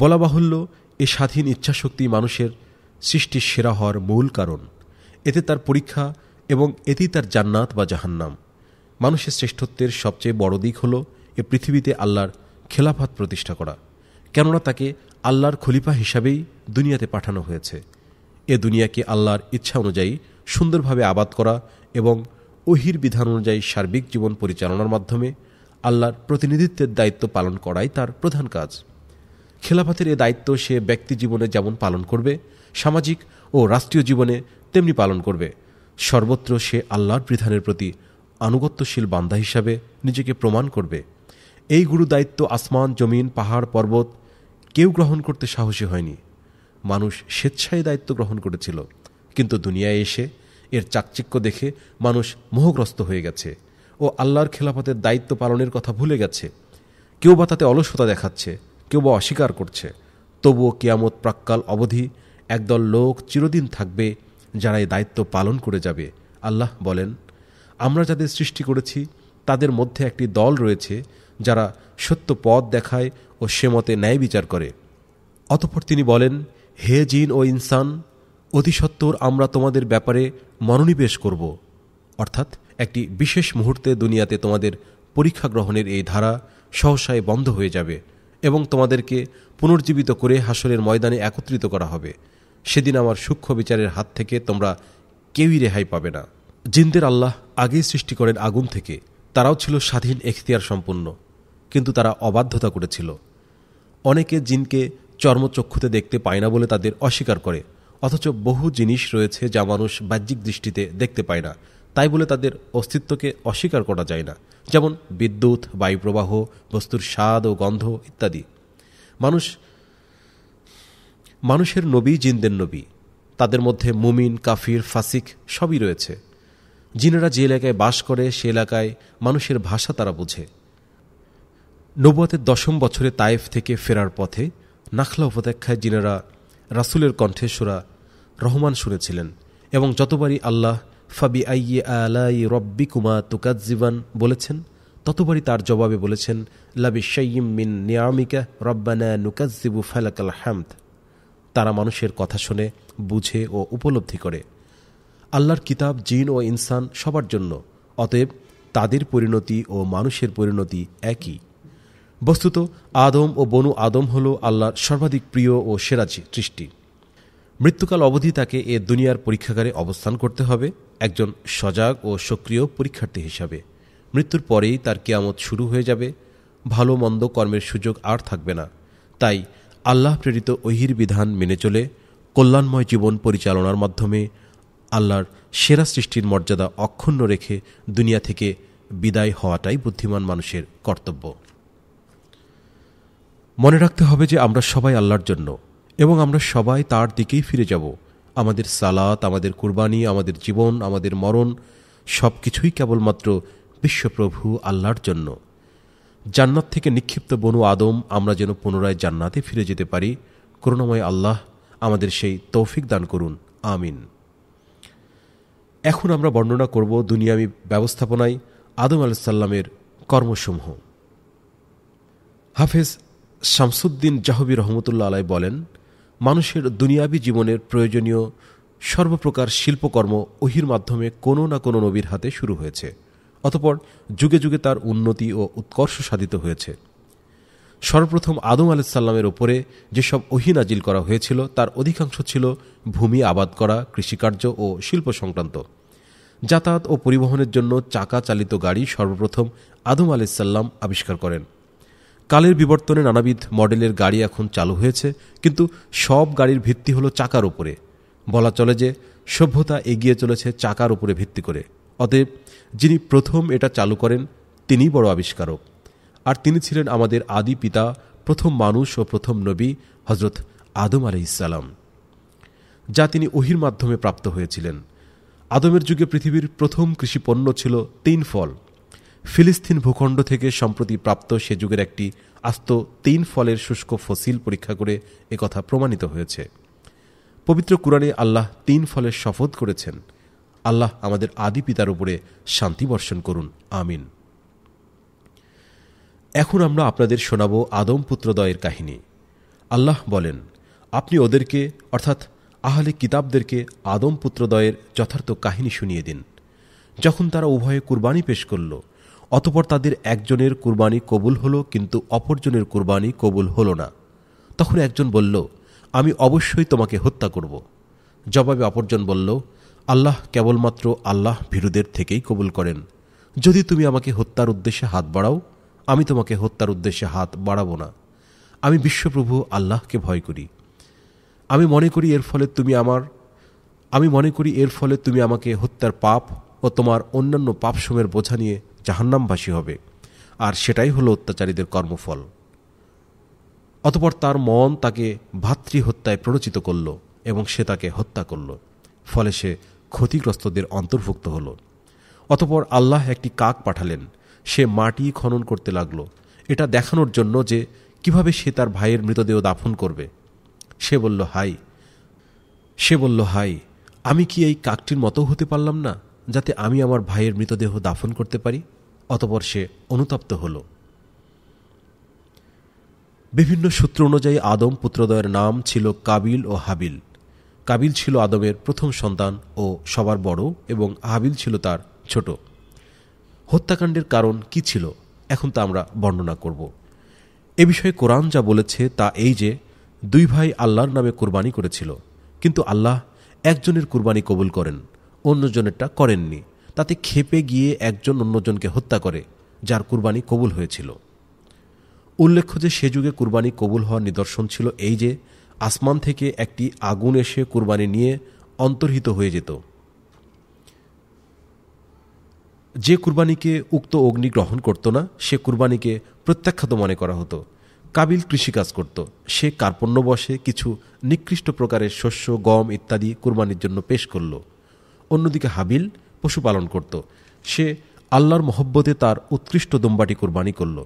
বলা বাহুল্য এ স্বাধীন ইচ্ছাশক্তি মানুষের সৃষ্টির সেরা হওয়ার মূল কারণ এতে তার পরীক্ষা এবং এতেই তার জান্নাত বা জাহান্নাম মানুষের শ্রেষ্ঠত্বের সবচেয়ে বড় দিক হল এ পৃথিবীতে আল্লাহর খেলাফাত প্রতিষ্ঠা করা কেননা তাকে আল্লাহর খলিফা হিসাবেই দুনিয়াতে পাঠানো হয়েছে এ দুনিয়াকে আল্লাহর ইচ্ছা অনুযায়ী সুন্দরভাবে আবাদ করা এবং ওহির বিধান অনুযায়ী সার্বিক জীবন পরিচালনার মাধ্যমে আল্লাহর প্রতিনিধিত্বের দায়িত্ব পালন করাই তার প্রধান কাজ খেলাফাতের এ দায়িত্ব সে ব্যক্তি জীবনে যেমন পালন করবে সামাজিক ও রাষ্ট্রীয় জীবনে তেমনি পালন করবে সর্বত্র সে আল্লাহর বিধানের প্রতি আনুগত্যশীল বান্ধা হিসাবে নিজেকে প্রমাণ করবে এই গুরু দায়িত্ব আসমান জমিন পাহাড় পর্বত কেউ গ্রহণ করতে সাহসী হয়নি মানুষ স্বেচ্ছায় দায়িত্ব গ্রহণ করেছিল কিন্তু দুনিয়ায় এসে এর চাকচিক্য দেখে মানুষ মোহগ্রস্ত হয়ে গেছে ও আল্লাহর খেলাফতের দায়িত্ব পালনের কথা ভুলে গেছে কেউ বা তাতে অলসতা দেখাচ্ছে কেউ বা অস্বীকার করছে তবুও কিয়ামত প্রাক্কাল অবধি একদল লোক চিরদিন থাকবে যারা এই দায়িত্ব পালন করে যাবে আল্লাহ বলেন আমরা যাদের সৃষ্টি করেছি তাদের মধ্যে একটি দল রয়েছে যারা সত্য পথ দেখায় ও সে মতে ন্যায় বিচার করে অতপর তিনি বলেন হে জিন ও ইনসান অতিসত্বর আমরা তোমাদের ব্যাপারে মনোনিবেশ করব অর্থাৎ একটি বিশেষ মুহূর্তে দুনিয়াতে তোমাদের পরীক্ষা গ্রহণের এই ধারা সহসায় বন্ধ হয়ে যাবে এবং তোমাদেরকে পুনর্জীবিত করে হাসরের ময়দানে একত্রিত করা হবে সেদিন আমার সূক্ষ্ম বিচারের হাত থেকে তোমরা কেউই রেহাই পাবে না জিনদের আল্লাহ আগেই সৃষ্টি করেন আগুন থেকে তারাও ছিল স্বাধীন এখতিয়ার সম্পন্ন কিন্তু তারা অবাধ্যতা করেছিল অনেকে জিনকে চর্মচক্ষুতে দেখতে পায় না বলে তাদের অস্বীকার করে অথচ বহু জিনিস রয়েছে যা মানুষ বাহ্যিক দৃষ্টিতে দেখতে পায় না তাই বলে তাদের অস্তিত্বকে অস্বীকার করা যায় না যেমন বিদ্যুৎ বায়ুপ্রবাহ বস্তুর স্বাদ ও গন্ধ ইত্যাদি মানুষ মানুষের নবী জিনদের নবী তাদের মধ্যে মুমিন কাফির ফাসিক সবই রয়েছে জিনেরা যে এলাকায় বাস করে সে এলাকায় মানুষের ভাষা তারা বোঝে নবুয়াতের দশম বছরে তায়েফ থেকে ফেরার পথে নাখলা উপত্যক্ষায় জিনারা রাসুলের কণ্ঠে সুরা রহমান শুনেছিলেন এবং যতবারই আল্লাহ ফাবি আইয়ে আলাই রব্বি কুমা তুকাজিবান বলেছেন ততবারই তার জবাবে বলেছেন লাবি সাইম মিন নিয়ামিকা রব্বানা নুকাজিবু ফালাকাল হ্যামদ তারা মানুষের কথা শুনে বুঝে ও উপলব্ধি করে আল্লাহর কিতাব জিন ও ইনসান সবার জন্য অতএব তাদের পরিণতি ও মানুষের পরিণতি একই বস্তুত আদম ও বনু আদম হল আল্লাহর সর্বাধিক প্রিয় ও সেরা সৃষ্টি মৃত্যুকাল অবধি তাকে এ দুনিয়ার পরীক্ষাগারে অবস্থান করতে হবে একজন সজাগ ও সক্রিয় পরীক্ষার্থী হিসাবে মৃত্যুর পরেই তার কেয়ামত শুরু হয়ে যাবে ভালো মন্দ কর্মের সুযোগ আর থাকবে না তাই আল্লাহ প্রেরিত ওহির বিধান মেনে চলে কল্যাণময় জীবন পরিচালনার মাধ্যমে আল্লাহর সেরা সৃষ্টির মর্যাদা অক্ষুণ্ণ রেখে দুনিয়া থেকে বিদায় হওয়াটাই বুদ্ধিমান মানুষের কর্তব্য মনে রাখতে হবে যে আমরা সবাই আল্লাহর জন্য এবং আমরা সবাই তার দিকেই ফিরে যাব আমাদের সালাত আমাদের কুরবানি আমাদের জীবন আমাদের মরণ সব কিছুই কেবলমাত্র বিশ্বপ্রভু আল্লাহর জন্য জান্নাত থেকে নিক্ষিপ্ত বনু আদম আমরা যেন পুনরায় জান্নাতে ফিরে যেতে পারি করুণাময় আল্লাহ আমাদের সেই তৌফিক দান করুন আমিন এখন আমরা বর্ণনা করব দুনিয়ামি ব্যবস্থাপনায় আদম সাল্লামের কর্মসমূহ হাফেজ শামসুদ্দিন জাহবি রহমতুল্লা আলাই বলেন মানুষের দুনিয়াবি জীবনের প্রয়োজনীয় সর্বপ্রকার শিল্পকর্ম ওহির মাধ্যমে কোনো না কোনো নবীর হাতে শুরু হয়েছে অতপর যুগে যুগে তার উন্নতি ও উৎকর্ষ সাধিত হয়েছে সর্বপ্রথম আদম আলাইসাল্লামের ওপরে যেসব অহিনাজিল করা হয়েছিল তার অধিকাংশ ছিল ভূমি আবাদ করা কৃষিকার্য ও শিল্প সংক্রান্ত যাতায়াত ও পরিবহনের জন্য চাকা চালিত গাড়ি সর্বপ্রথম আদম আলাইসাল্লাম আবিষ্কার করেন কালের বিবর্তনে নানাবিধ মডেলের গাড়ি এখন চালু হয়েছে কিন্তু সব গাড়ির ভিত্তি হলো চাকার উপরে বলা চলে যে সভ্যতা এগিয়ে চলেছে চাকার উপরে ভিত্তি করে অতএব যিনি প্রথম এটা চালু করেন তিনি বড় আবিষ্কারক আর তিনি ছিলেন আমাদের আদি পিতা প্রথম মানুষ ও প্রথম নবী হজরত আদম আলি ইসালাম যা তিনি ওহির মাধ্যমে প্রাপ্ত হয়েছিলেন আদমের যুগে পৃথিবীর প্রথম কৃষিপণ্য ছিল তিন ফল ফিলিস্তিন ভূখণ্ড থেকে সম্প্রতি প্রাপ্ত সে যুগের একটি আস্ত তিন ফলের শুষ্ক ফসিল পরীক্ষা করে একথা প্রমাণিত হয়েছে পবিত্র কুরআনে আল্লাহ তিন ফলের শপথ করেছেন আল্লাহ আমাদের আদি পিতার উপরে শান্তি বর্ষণ করুন আমিন এখন আমরা আপনাদের শোনাব আদম পুত্রদয়ের কাহিনী আল্লাহ বলেন আপনি ওদেরকে অর্থাৎ আহলে কিতাবদেরকে আদম পুত্রদয়ের যথার্থ কাহিনী শুনিয়ে দিন যখন তারা উভয়ে কুরবানি পেশ করল অতপর তাদের একজনের কুরবানি কবুল হলো কিন্তু অপরজনের কুরবানি কবুল হলো না তখন একজন বলল আমি অবশ্যই তোমাকে হত্যা করব জবাবে অপরজন বলল আল্লাহ কেবলমাত্র আল্লাহ ভীরুদের থেকেই কবুল করেন যদি তুমি আমাকে হত্যার উদ্দেশ্যে হাত বাড়াও আমি তোমাকে হত্যার উদ্দেশ্যে হাত বাড়াবো না আমি বিশ্বপ্রভু আল্লাহকে ভয় করি আমি মনে করি এর ফলে তুমি আমার আমি মনে করি এর ফলে তুমি আমাকে হত্যার পাপ ও তোমার অন্যান্য পাপসমের বোঝা নিয়ে জাহান্নামবাসী হবে আর সেটাই হলো অত্যাচারীদের কর্মফল অতপর তার মন তাকে ভাতৃহত্যায় প্ররোচিত করল এবং সে তাকে হত্যা করল ফলে সে ক্ষতিগ্রস্তদের অন্তর্ভুক্ত হল অতপর আল্লাহ একটি কাক পাঠালেন সে মাটি খনন করতে লাগলো এটা দেখানোর জন্য যে কিভাবে সে তার ভাইয়ের মৃতদেহ দাফন করবে সে বলল হাই সে বলল হাই আমি কি এই কাকটির মতো হতে পারলাম না যাতে আমি আমার ভাইয়ের মৃতদেহ দাফন করতে পারি অতপর সে অনুতপ্ত হল বিভিন্ন সূত্র অনুযায়ী আদম পুত্রদয়ের নাম ছিল কাবিল ও হাবিল কাবিল ছিল আদমের প্রথম সন্তান ও সবার বড় এবং হাবিল ছিল তার ছোট হত্যাকাণ্ডের কারণ কি ছিল এখন তা আমরা বর্ণনা করব এ বিষয়ে কোরআন যা বলেছে তা এই যে দুই ভাই আল্লাহর নামে কোরবানি করেছিল কিন্তু আল্লাহ একজনের কোরবানি কবুল করেন অন্যজনেরটা করেননি তাতে খেপে গিয়ে একজন অন্যজনকে হত্যা করে যার কুরবানি কবুল হয়েছিল উল্লেখ্য যে সে যুগে কুরবানি কবুল হওয়ার নিদর্শন ছিল এই যে আসমান থেকে একটি আগুন এসে কুরবানি নিয়ে অন্তর্হিত হয়ে যেত যে কুরবানিকে উক্ত অগ্নি গ্রহণ করত না সে কুরবানিকে প্রত্যাখ্যাত মনে করা হতো কাবিল কৃষিকাজ করত সে কার্পণ্যবশে কিছু নিকৃষ্ট প্রকারের শস্য গম ইত্যাদি কুরবানির জন্য পেশ করলো অন্যদিকে হাবিল পশুপালন করত সে আল্লাহর মহব্বতে তার উৎকৃষ্ট দোম্বাটি কোরবানি করল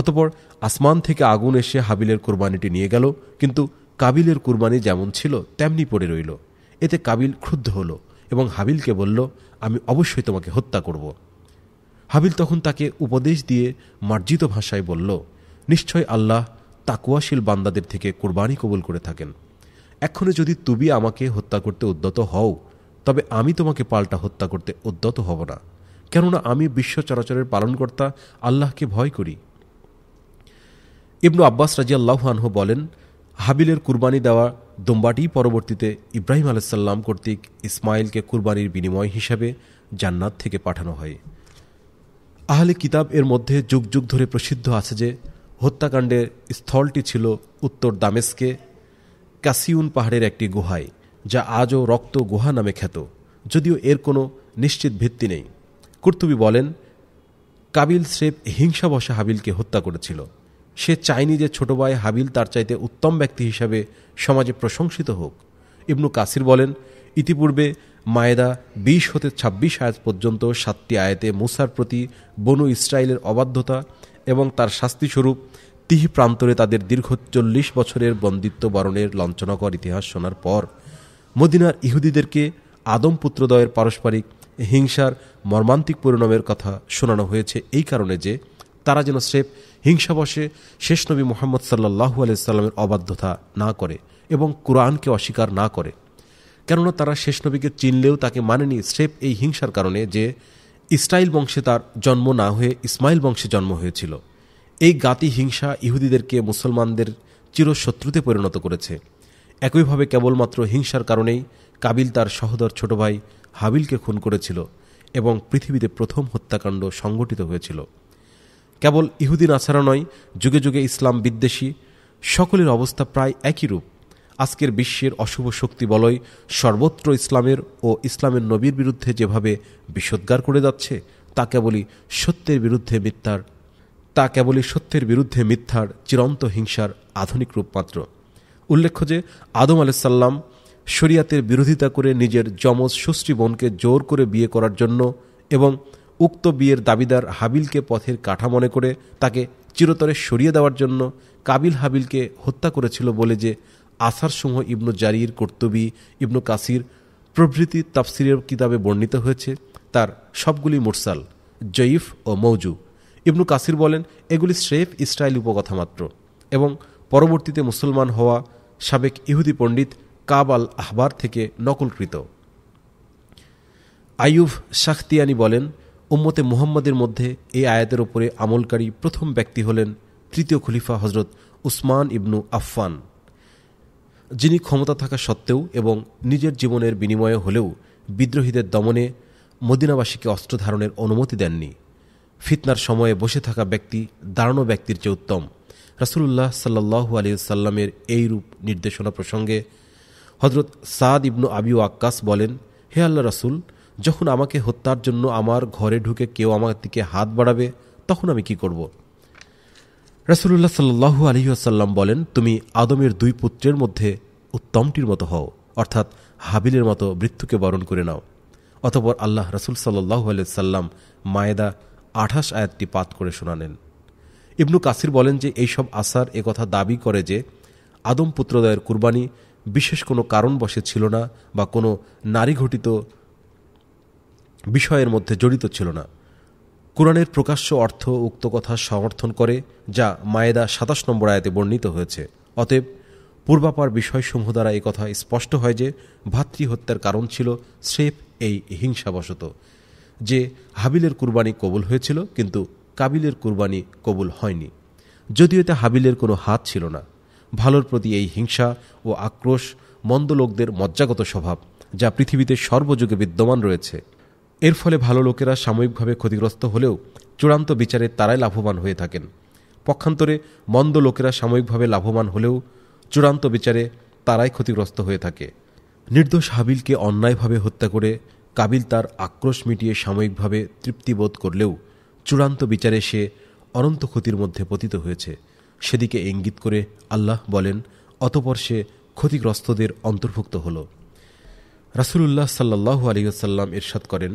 অতপর আসমান থেকে আগুন এসে হাবিলের কোরবানিটি নিয়ে গেল কিন্তু কাবিলের কোরবানি যেমন ছিল তেমনি পড়ে রইল এতে কাবিল ক্ষুব্ধ হল এবং হাবিলকে বলল আমি অবশ্যই তোমাকে হত্যা করব হাবিল তখন তাকে উপদেশ দিয়ে মার্জিত ভাষায় বলল নিশ্চয় আল্লাহ তাকুয়াশীল বান্দাদের থেকে কোরবানি কবুল করে থাকেন এক্ষণে যদি তুমি আমাকে হত্যা করতে উদ্যত হও তবে আমি তোমাকে পাল্টা হত্যা করতে উদ্যত হব না কেননা আমি বিশ্ব চরাচরের পালনকর্তা আল্লাহকে ভয় করি ইবনু আব্বাস রাজিয়াল্লাহ আনহু বলেন হাবিলের কুরবানি দেওয়া দোম্বাটি পরবর্তীতে ইব্রাহিম আলাইসাল্লাম কর্তৃক ইসমাইলকে কুরবানির বিনিময় হিসাবে জান্নাত থেকে পাঠানো হয় আহলে কিতাব এর মধ্যে যুগ যুগ ধরে প্রসিদ্ধ আছে যে হত্যাকাণ্ডের স্থলটি ছিল উত্তর দামেস্কে কাসিউন পাহাড়ের একটি গুহায় যা আজও রক্ত গুহা নামে খ্যাত যদিও এর কোনো নিশ্চিত ভিত্তি নেই কুর্তুবি বলেন কাবিল হিংসা হিংসাবশা হাবিলকে হত্যা করেছিল সে চায়নি যে ছোট ভাই হাবিল তার চাইতে উত্তম ব্যক্তি হিসাবে সমাজে প্রশংসিত হোক ইবনু কাসির বলেন ইতিপূর্বে মায়েদা বিশ হতে ২৬ আয়াত পর্যন্ত সাতটি আয়াতে মুসার প্রতি বনু ইসরায়েলের অবাধ্যতা এবং তার শাস্তিস্বরূপ তিহি প্রান্তরে তাদের দীর্ঘ চল্লিশ বছরের বন্দিত্ব বরণের লঞ্চনাকর ইতিহাস শোনার পর মদিনার ইহুদিদেরকে আদম পুত্রদয়ের পারস্পরিক হিংসার মর্মান্তিক পরিণামের কথা শোনানো হয়েছে এই কারণে যে তারা যেন স্রেফ হিংসাবশে শেষ নবী মোহাম্মদ সাল্লাহু সাল্লামের অবাধ্যতা না করে এবং কোরআনকে অস্বীকার না করে কেননা তারা শেষ নবীকে চিনলেও তাকে মানেনি স্রেফ এই হিংসার কারণে যে ইসরায়েল বংশে তার জন্ম না হয়ে ইসমাইল বংশে জন্ম হয়েছিল এই গাতি হিংসা ইহুদিদেরকে মুসলমানদের চিরশত্রুতে পরিণত করেছে একইভাবে কেবলমাত্র হিংসার কারণেই কাবিল তার সহদর ছোট ভাই হাবিলকে খুন করেছিল এবং পৃথিবীতে প্রথম হত্যাকাণ্ড সংগঠিত হয়েছিল কেবল ইহুদিন আছাড়া নয় যুগে যুগে ইসলাম বিদ্বেষী সকলের অবস্থা প্রায় একই রূপ আজকের বিশ্বের অশুভ শক্তি বলয় সর্বত্র ইসলামের ও ইসলামের নবীর বিরুদ্ধে যেভাবে বিষোদ্গার করে যাচ্ছে তা কেবলই সত্যের বিরুদ্ধে মিথ্যার তা কেবলই সত্যের বিরুদ্ধে মিথ্যার চিরন্ত হিংসার আধুনিক রূপমাত্র উল্লেখ্য যে আদম আলাইসাল্লাম শরিয়াতের বিরোধিতা করে নিজের যমজ সুশ্রী বোনকে জোর করে বিয়ে করার জন্য এবং উক্ত বিয়ের দাবিদার হাবিলকে পথের কাঠা মনে করে তাকে চিরতরে সরিয়ে দেওয়ার জন্য কাবিল হাবিলকে হত্যা করেছিল বলে যে আসারসমূহ ইবনু জারির কর্তুবী ইবনু কাসির প্রভৃতি তাফসিরের কিতাবে বর্ণিত হয়েছে তার সবগুলি মুরসাল জয়ীফ ও মৌজু ইবনু কাসির বলেন এগুলি শ্রেফ ইসরায়েল উপকথা মাত্র এবং পরবর্তীতে মুসলমান হওয়া সাবেক ইহুদি পণ্ডিত কাব আল আহবার থেকে নকলকৃত আইয়ুফ শাখতিয়ানি বলেন উম্মতে মুহাম্মদের মধ্যে এই আয়াতের ওপরে আমলকারী প্রথম ব্যক্তি হলেন তৃতীয় খলিফা হজরত উসমান ইবনু আফফান যিনি ক্ষমতা থাকা সত্ত্বেও এবং নিজের জীবনের বিনিময়ে হলেও বিদ্রোহীদের দমনে মদিনাবাসীকে অস্ত্র ধারণের অনুমতি দেননি ফিতনার সময়ে বসে থাকা ব্যক্তি দাঁড়ানো ব্যক্তির চেয়ে উত্তম রাসুল্লাহ সাল্লাহ আলিয়াল্লামের এই রূপ নির্দেশনা প্রসঙ্গে হজরত সাদ ইবনু আবি আক্কাস বলেন হে আল্লাহ রাসুল যখন আমাকে হত্যার জন্য আমার ঘরে ঢুকে কেউ আমার দিকে হাত বাড়াবে তখন আমি কি করব রাসুলুল্লাহ সাল্লু আলহিহাসাল্লাম বলেন তুমি আদমের দুই পুত্রের মধ্যে উত্তমটির মতো হও অর্থাৎ হাবিলের মতো মৃত্যুকে বরণ করে নাও অতপর আল্লাহ রসুল সাল্লাহ আলিয়া সাল্লাম মায়েদা আঠাশ আয়াতটি পাঠ করে শোনালেন ইবনু কাসির বলেন যে এইসব আসার এ কথা দাবি করে যে আদম পুত্রদয়ের কুরবানি বিশেষ কোনো কারণবশে ছিল না বা কোনো নারী ঘটিত বিষয়ের মধ্যে জড়িত ছিল না কোরআনের প্রকাশ্য অর্থ উক্ত কথা সমর্থন করে যা মায়েদা সাতাশ নম্বর আয়াতে বর্ণিত হয়েছে অতএব পূর্বাপার বিষয়সমূহ দ্বারা এ কথা স্পষ্ট হয় যে ভাতৃহত্যার কারণ ছিল স্রেফ এই হিংসাবশত যে হাবিলের কুরবানি কবুল হয়েছিল কিন্তু কাবিলের কুরবানি কবুল হয়নি যদিও এতে হাবিলের কোনো হাত ছিল না ভালোর প্রতি এই হিংসা ও আক্রোশ মন্দ লোকদের মজ্জাগত স্বভাব যা পৃথিবীতে সর্বযুগে বিদ্যমান রয়েছে এর ফলে ভালো লোকেরা সাময়িকভাবে ক্ষতিগ্রস্ত হলেও চূড়ান্ত বিচারে তারাই লাভবান হয়ে থাকেন পক্ষান্তরে মন্দ লোকেরা সাময়িকভাবে লাভবান হলেও চূড়ান্ত বিচারে তারাই ক্ষতিগ্রস্ত হয়ে থাকে নির্দোষ হাবিলকে অন্যায়ভাবে হত্যা করে কাবিল তার আক্রোশ মিটিয়ে সাময়িকভাবে তৃপ্তিবোধ করলেও চূড়ান্ত বিচারে সে অনন্ত ক্ষতির মধ্যে পতিত হয়েছে সেদিকে ইঙ্গিত করে আল্লাহ বলেন অতপর সে ক্ষতিগ্রস্তদের অন্তর্ভুক্ত হল রাসুলুল্লাহ সাল্লাহ আলিয়াল্লাম এরশাদ করেন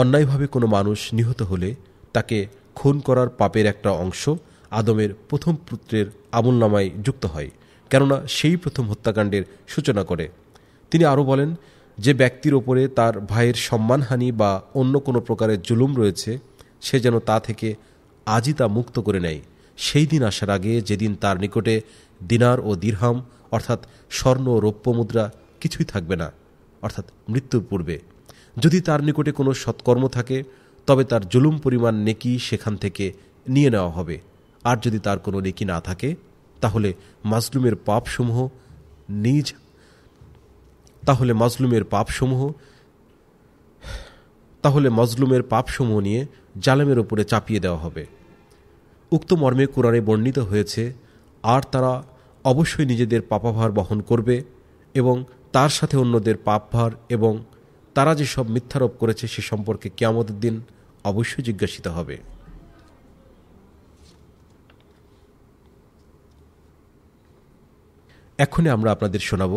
অন্যায়ভাবে কোনো মানুষ নিহত হলে তাকে খুন করার পাপের একটা অংশ আদমের প্রথম পুত্রের আমলনামায় যুক্ত হয় কেননা সেই প্রথম হত্যাকাণ্ডের সূচনা করে তিনি আরও বলেন যে ব্যক্তির ওপরে তার ভাইয়ের সম্মানহানি বা অন্য কোনো প্রকারের জুলুম রয়েছে সে যেন তা থেকে আজই তা মুক্ত করে নেয় সেই দিন আসার আগে যেদিন তার নিকটে দিনার ও দীর্হাম অর্থাৎ স্বর্ণ ও রৌপ্য মুদ্রা কিছুই থাকবে না অর্থাৎ মৃত্যুর পূর্বে যদি তার নিকটে কোনো সৎকর্ম থাকে তবে তার জুলুম পরিমাণ নেকি সেখান থেকে নিয়ে নেওয়া হবে আর যদি তার কোনো নেকি না থাকে তাহলে মাজলুমের পাপসমূহ নিজ তাহলে মাজলুমের পাপসমূহ তাহলে মজলুমের পাপসমূহ নিয়ে জালেমের ওপরে চাপিয়ে দেওয়া হবে উক্ত মর্মে কোরআনে বর্ণিত হয়েছে আর তারা অবশ্যই নিজেদের পাপাভার বহন করবে এবং তার সাথে অন্যদের পাপভার এবং তারা যেসব মিথ্যারোপ করেছে সে সম্পর্কে কেয়ামতের দিন অবশ্যই জিজ্ঞাসিত হবে এখনই আমরা আপনাদের শোনাব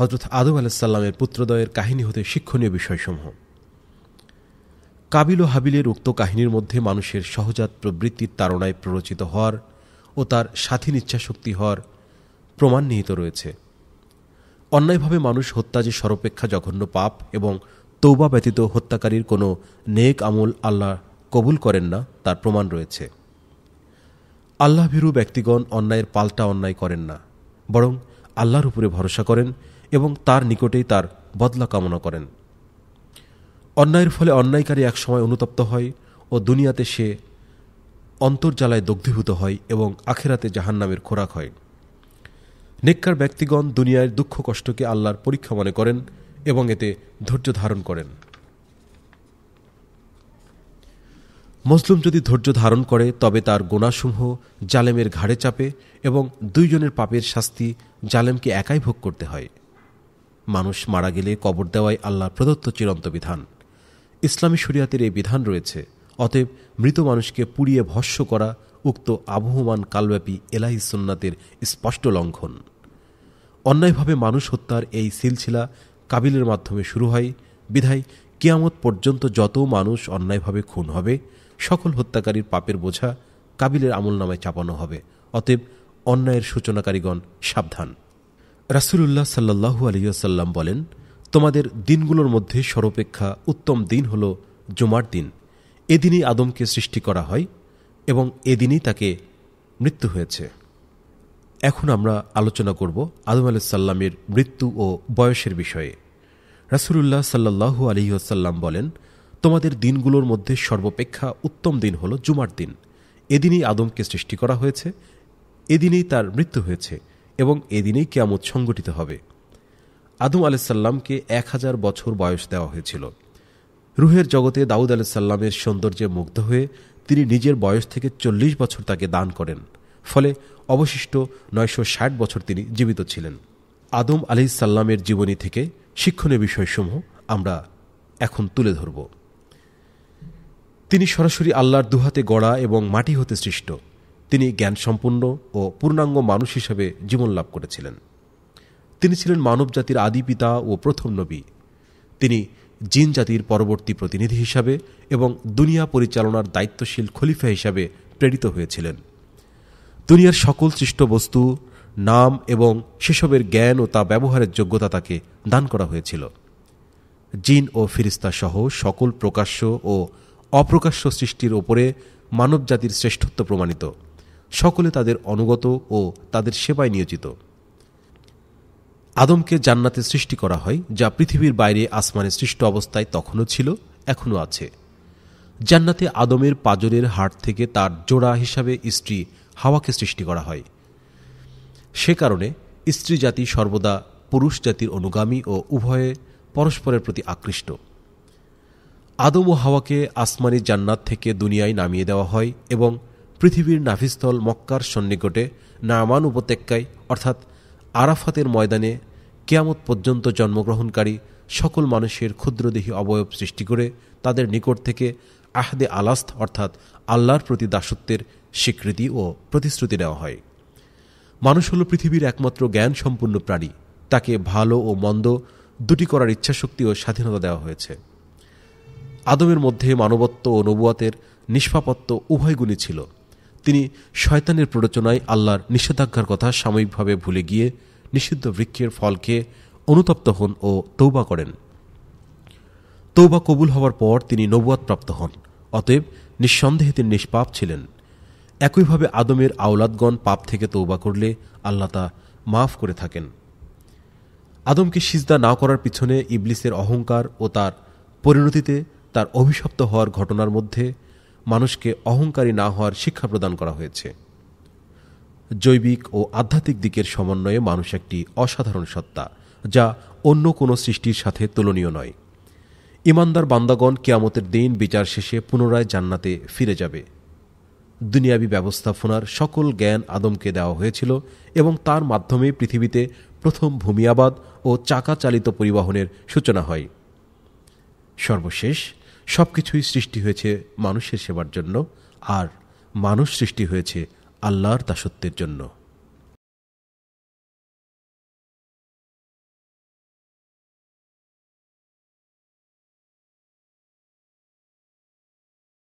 হজরত আদম সাল্লামের পুত্রদয়ের কাহিনী হতে শিক্ষণীয় বিষয়সমূহ কাবিল ও হাবিলের উক্ত কাহিনীর মধ্যে মানুষের সহজাত প্রবৃত্তির তারণায় প্ররোচিত হওয়ার ও তার স্বাধীন ইচ্ছাশক্তি হওয়ার প্রমাণ নিহিত রয়েছে অন্যায়ভাবে মানুষ হত্যা যে সর্বপেক্ষা জঘন্য পাপ এবং তৌবা ব্যতীত হত্যাকারীর কোনো নেক আমল আল্লাহ কবুল করেন না তার প্রমাণ রয়েছে ভীরু ব্যক্তিগণ অন্যায়ের পাল্টা অন্যায় করেন না বরং আল্লাহর উপরে ভরসা করেন এবং তার নিকটেই তার বদলা কামনা করেন অন্যায়ের ফলে অন্যায়কারী এক সময় অনুতপ্ত হয় ও দুনিয়াতে সে অন্তর্জালায় দগ্ধীভূত হয় এবং আখেরাতে জাহান্নামের খোরাক হয় নেককার ব্যক্তিগণ দুনিয়ার দুঃখ কষ্টকে আল্লাহর পরীক্ষা মনে করেন এবং এতে ধৈর্য ধারণ করেন মজলুম যদি ধৈর্য ধারণ করে তবে তার গোনাসমূহ জালেমের ঘাড়ে চাপে এবং দুইজনের পাপের শাস্তি জালেমকে একাই ভোগ করতে হয় মানুষ মারা গেলে কবর দেওয়াই আল্লাহ প্রদত্ত চিরন্ত বিধান ইসলামী শরিয়াতের এই বিধান রয়েছে অতএব মৃত মানুষকে পুড়িয়ে ভস্য করা উক্ত আবহমান কালব্যাপী এলাহি সুন্নাতের স্পষ্ট লঙ্ঘন অন্যায়ভাবে মানুষ হত্যার এই সিলসিলা কাবিলের মাধ্যমে শুরু হয় বিধায় কিয়ামত পর্যন্ত যত মানুষ অন্যায়ভাবে খুন হবে সকল হত্যাকারীর পাপের বোঝা কাবিলের আমল নামায় চাপানো হবে অতএব অন্যায়ের সূচনাকারীগণ সাবধান রাসুলুল্লাহ সাল্লাহু আলিয়াসাল্লাম বলেন তোমাদের দিনগুলোর মধ্যে সর্বাপেক্ষা উত্তম দিন হল জুমার দিন এদিনই আদমকে সৃষ্টি করা হয় এবং এদিনই তাকে মৃত্যু হয়েছে এখন আমরা আলোচনা করব আদম আলাইসাল্লামের মৃত্যু ও বয়সের বিষয়ে রাসুলুল্লাহ সাল্লাহু আলহিউসাল্লাম বলেন তোমাদের দিনগুলোর মধ্যে সর্বাপেক্ষা উত্তম দিন হল জুমার দিন এদিনই আদমকে সৃষ্টি করা হয়েছে এদিনেই তার মৃত্যু হয়েছে এবং এদিনেই কেয়ামত সংগঠিত হবে আদম আলাইসাল্লামকে এক হাজার বছর বয়স দেওয়া হয়েছিল রুহের জগতে দাউদ আলাইসাল্লামের সৌন্দর্যে মুগ্ধ হয়ে তিনি নিজের বয়স থেকে চল্লিশ বছর তাকে দান করেন ফলে অবশিষ্ট নয়শো ষাট বছর তিনি জীবিত ছিলেন আদম আলাইসাল্লামের জীবনী থেকে শিক্ষণীয় বিষয়সমূহ আমরা এখন তুলে ধরব তিনি সরাসরি আল্লাহর দুহাতে গড়া এবং মাটি হতে সৃষ্ট তিনি জ্ঞানসম্পন্ন ও পূর্ণাঙ্গ মানুষ হিসাবে জীবন লাভ করেছিলেন তিনি ছিলেন মানব জাতির আদি পিতা ও প্রথম নবী তিনি জিন জাতির পরবর্তী প্রতিনিধি হিসাবে এবং দুনিয়া পরিচালনার দায়িত্বশীল খলিফা হিসাবে প্রেরিত হয়েছিলেন দুনিয়ার সকল সৃষ্ট বস্তু নাম এবং সেসবের জ্ঞান ও তা ব্যবহারের যোগ্যতা তাকে দান করা হয়েছিল জিন ও ফিরিস্তা সহ সকল প্রকাশ্য ও অপ্রকাশ্য সৃষ্টির ওপরে মানব জাতির শ্রেষ্ঠত্ব প্রমাণিত সকলে তাদের অনুগত ও তাদের সেবায় নিয়োজিত আদমকে জান্নাতে সৃষ্টি করা হয় যা পৃথিবীর বাইরে আসমানে সৃষ্ট অবস্থায় তখনও ছিল এখনও আছে জান্নাতে আদমের পাজরের হাট থেকে তার জোড়া হিসাবে স্ত্রী হাওয়াকে সৃষ্টি করা হয় সে কারণে স্ত্রী জাতি সর্বদা পুরুষ জাতির অনুগামী ও উভয়ে পরস্পরের প্রতি আকৃষ্ট আদম ও হাওয়াকে আসমানি জান্নাত থেকে দুনিয়ায় নামিয়ে দেওয়া হয় এবং পৃথিবীর নাভিস্থল মক্কার সন্নিকটে নামান উপত্যকায় অর্থাৎ আরাফাতের ময়দানে কেয়ামত পর্যন্ত জন্মগ্রহণকারী সকল মানুষের ক্ষুদ্রদেহী অবয়ব সৃষ্টি করে তাদের নিকট থেকে আহদে আলাস্ত অর্থাৎ আল্লাহর প্রতি দাসত্বের স্বীকৃতি ও প্রতিশ্রুতি নেওয়া হয় মানুষ হল পৃথিবীর একমাত্র জ্ঞান সম্পূর্ণ প্রাণী তাকে ভালো ও মন্দ দুটি করার ইচ্ছাশক্তি ও স্বাধীনতা দেওয়া হয়েছে আদমের মধ্যে মানবত্ব ও নবুয়াতের নিষ্পাপত্ব উভয় গুণই ছিল তিনি শয়তানের প্ররোচনায় আল্লাহর নিষেধাজ্ঞার কথা সাময়িকভাবে ভুলে গিয়ে নিষিদ্ধ বৃক্ষের ফলকে অনুতপ্ত হন ও তৌবা করেন তৌবা কবুল হওয়ার পর তিনি নবুয়াদপ্রাপ্ত হন অতএব নিঃসন্দেহে তিনি নিষ্পাপ ছিলেন একইভাবে আদমের আওলাদগণ পাপ থেকে তৌবা করলে আল্লাহ তা মাফ করে থাকেন আদমকে সিজদা না করার পিছনে ইবলিসের অহংকার ও তার পরিণতিতে তার অভিশপ্ত হওয়ার ঘটনার মধ্যে মানুষকে অহংকারী না হওয়ার শিক্ষা প্রদান করা হয়েছে জৈবিক ও আধ্যাত্মিক দিকের সমন্বয়ে মানুষ একটি অসাধারণ সত্তা যা অন্য কোনো সৃষ্টির সাথে তুলনীয় নয় ইমানদার বান্দাগণ কিয়ামতের দিন বিচার শেষে পুনরায় জান্নাতে ফিরে যাবে দুনিয়াবি ব্যবস্থাপনার সকল জ্ঞান আদমকে দেওয়া হয়েছিল এবং তার মাধ্যমে পৃথিবীতে প্রথম ভূমি আবাদ ও চাকা চালিত পরিবহনের সূচনা হয় সর্বশেষ সব কিছুই সৃষ্টি হয়েছে মানুষের সেবার জন্য আর মানুষ সৃষ্টি হয়েছে আল্লাহর দাসত্বের জন্য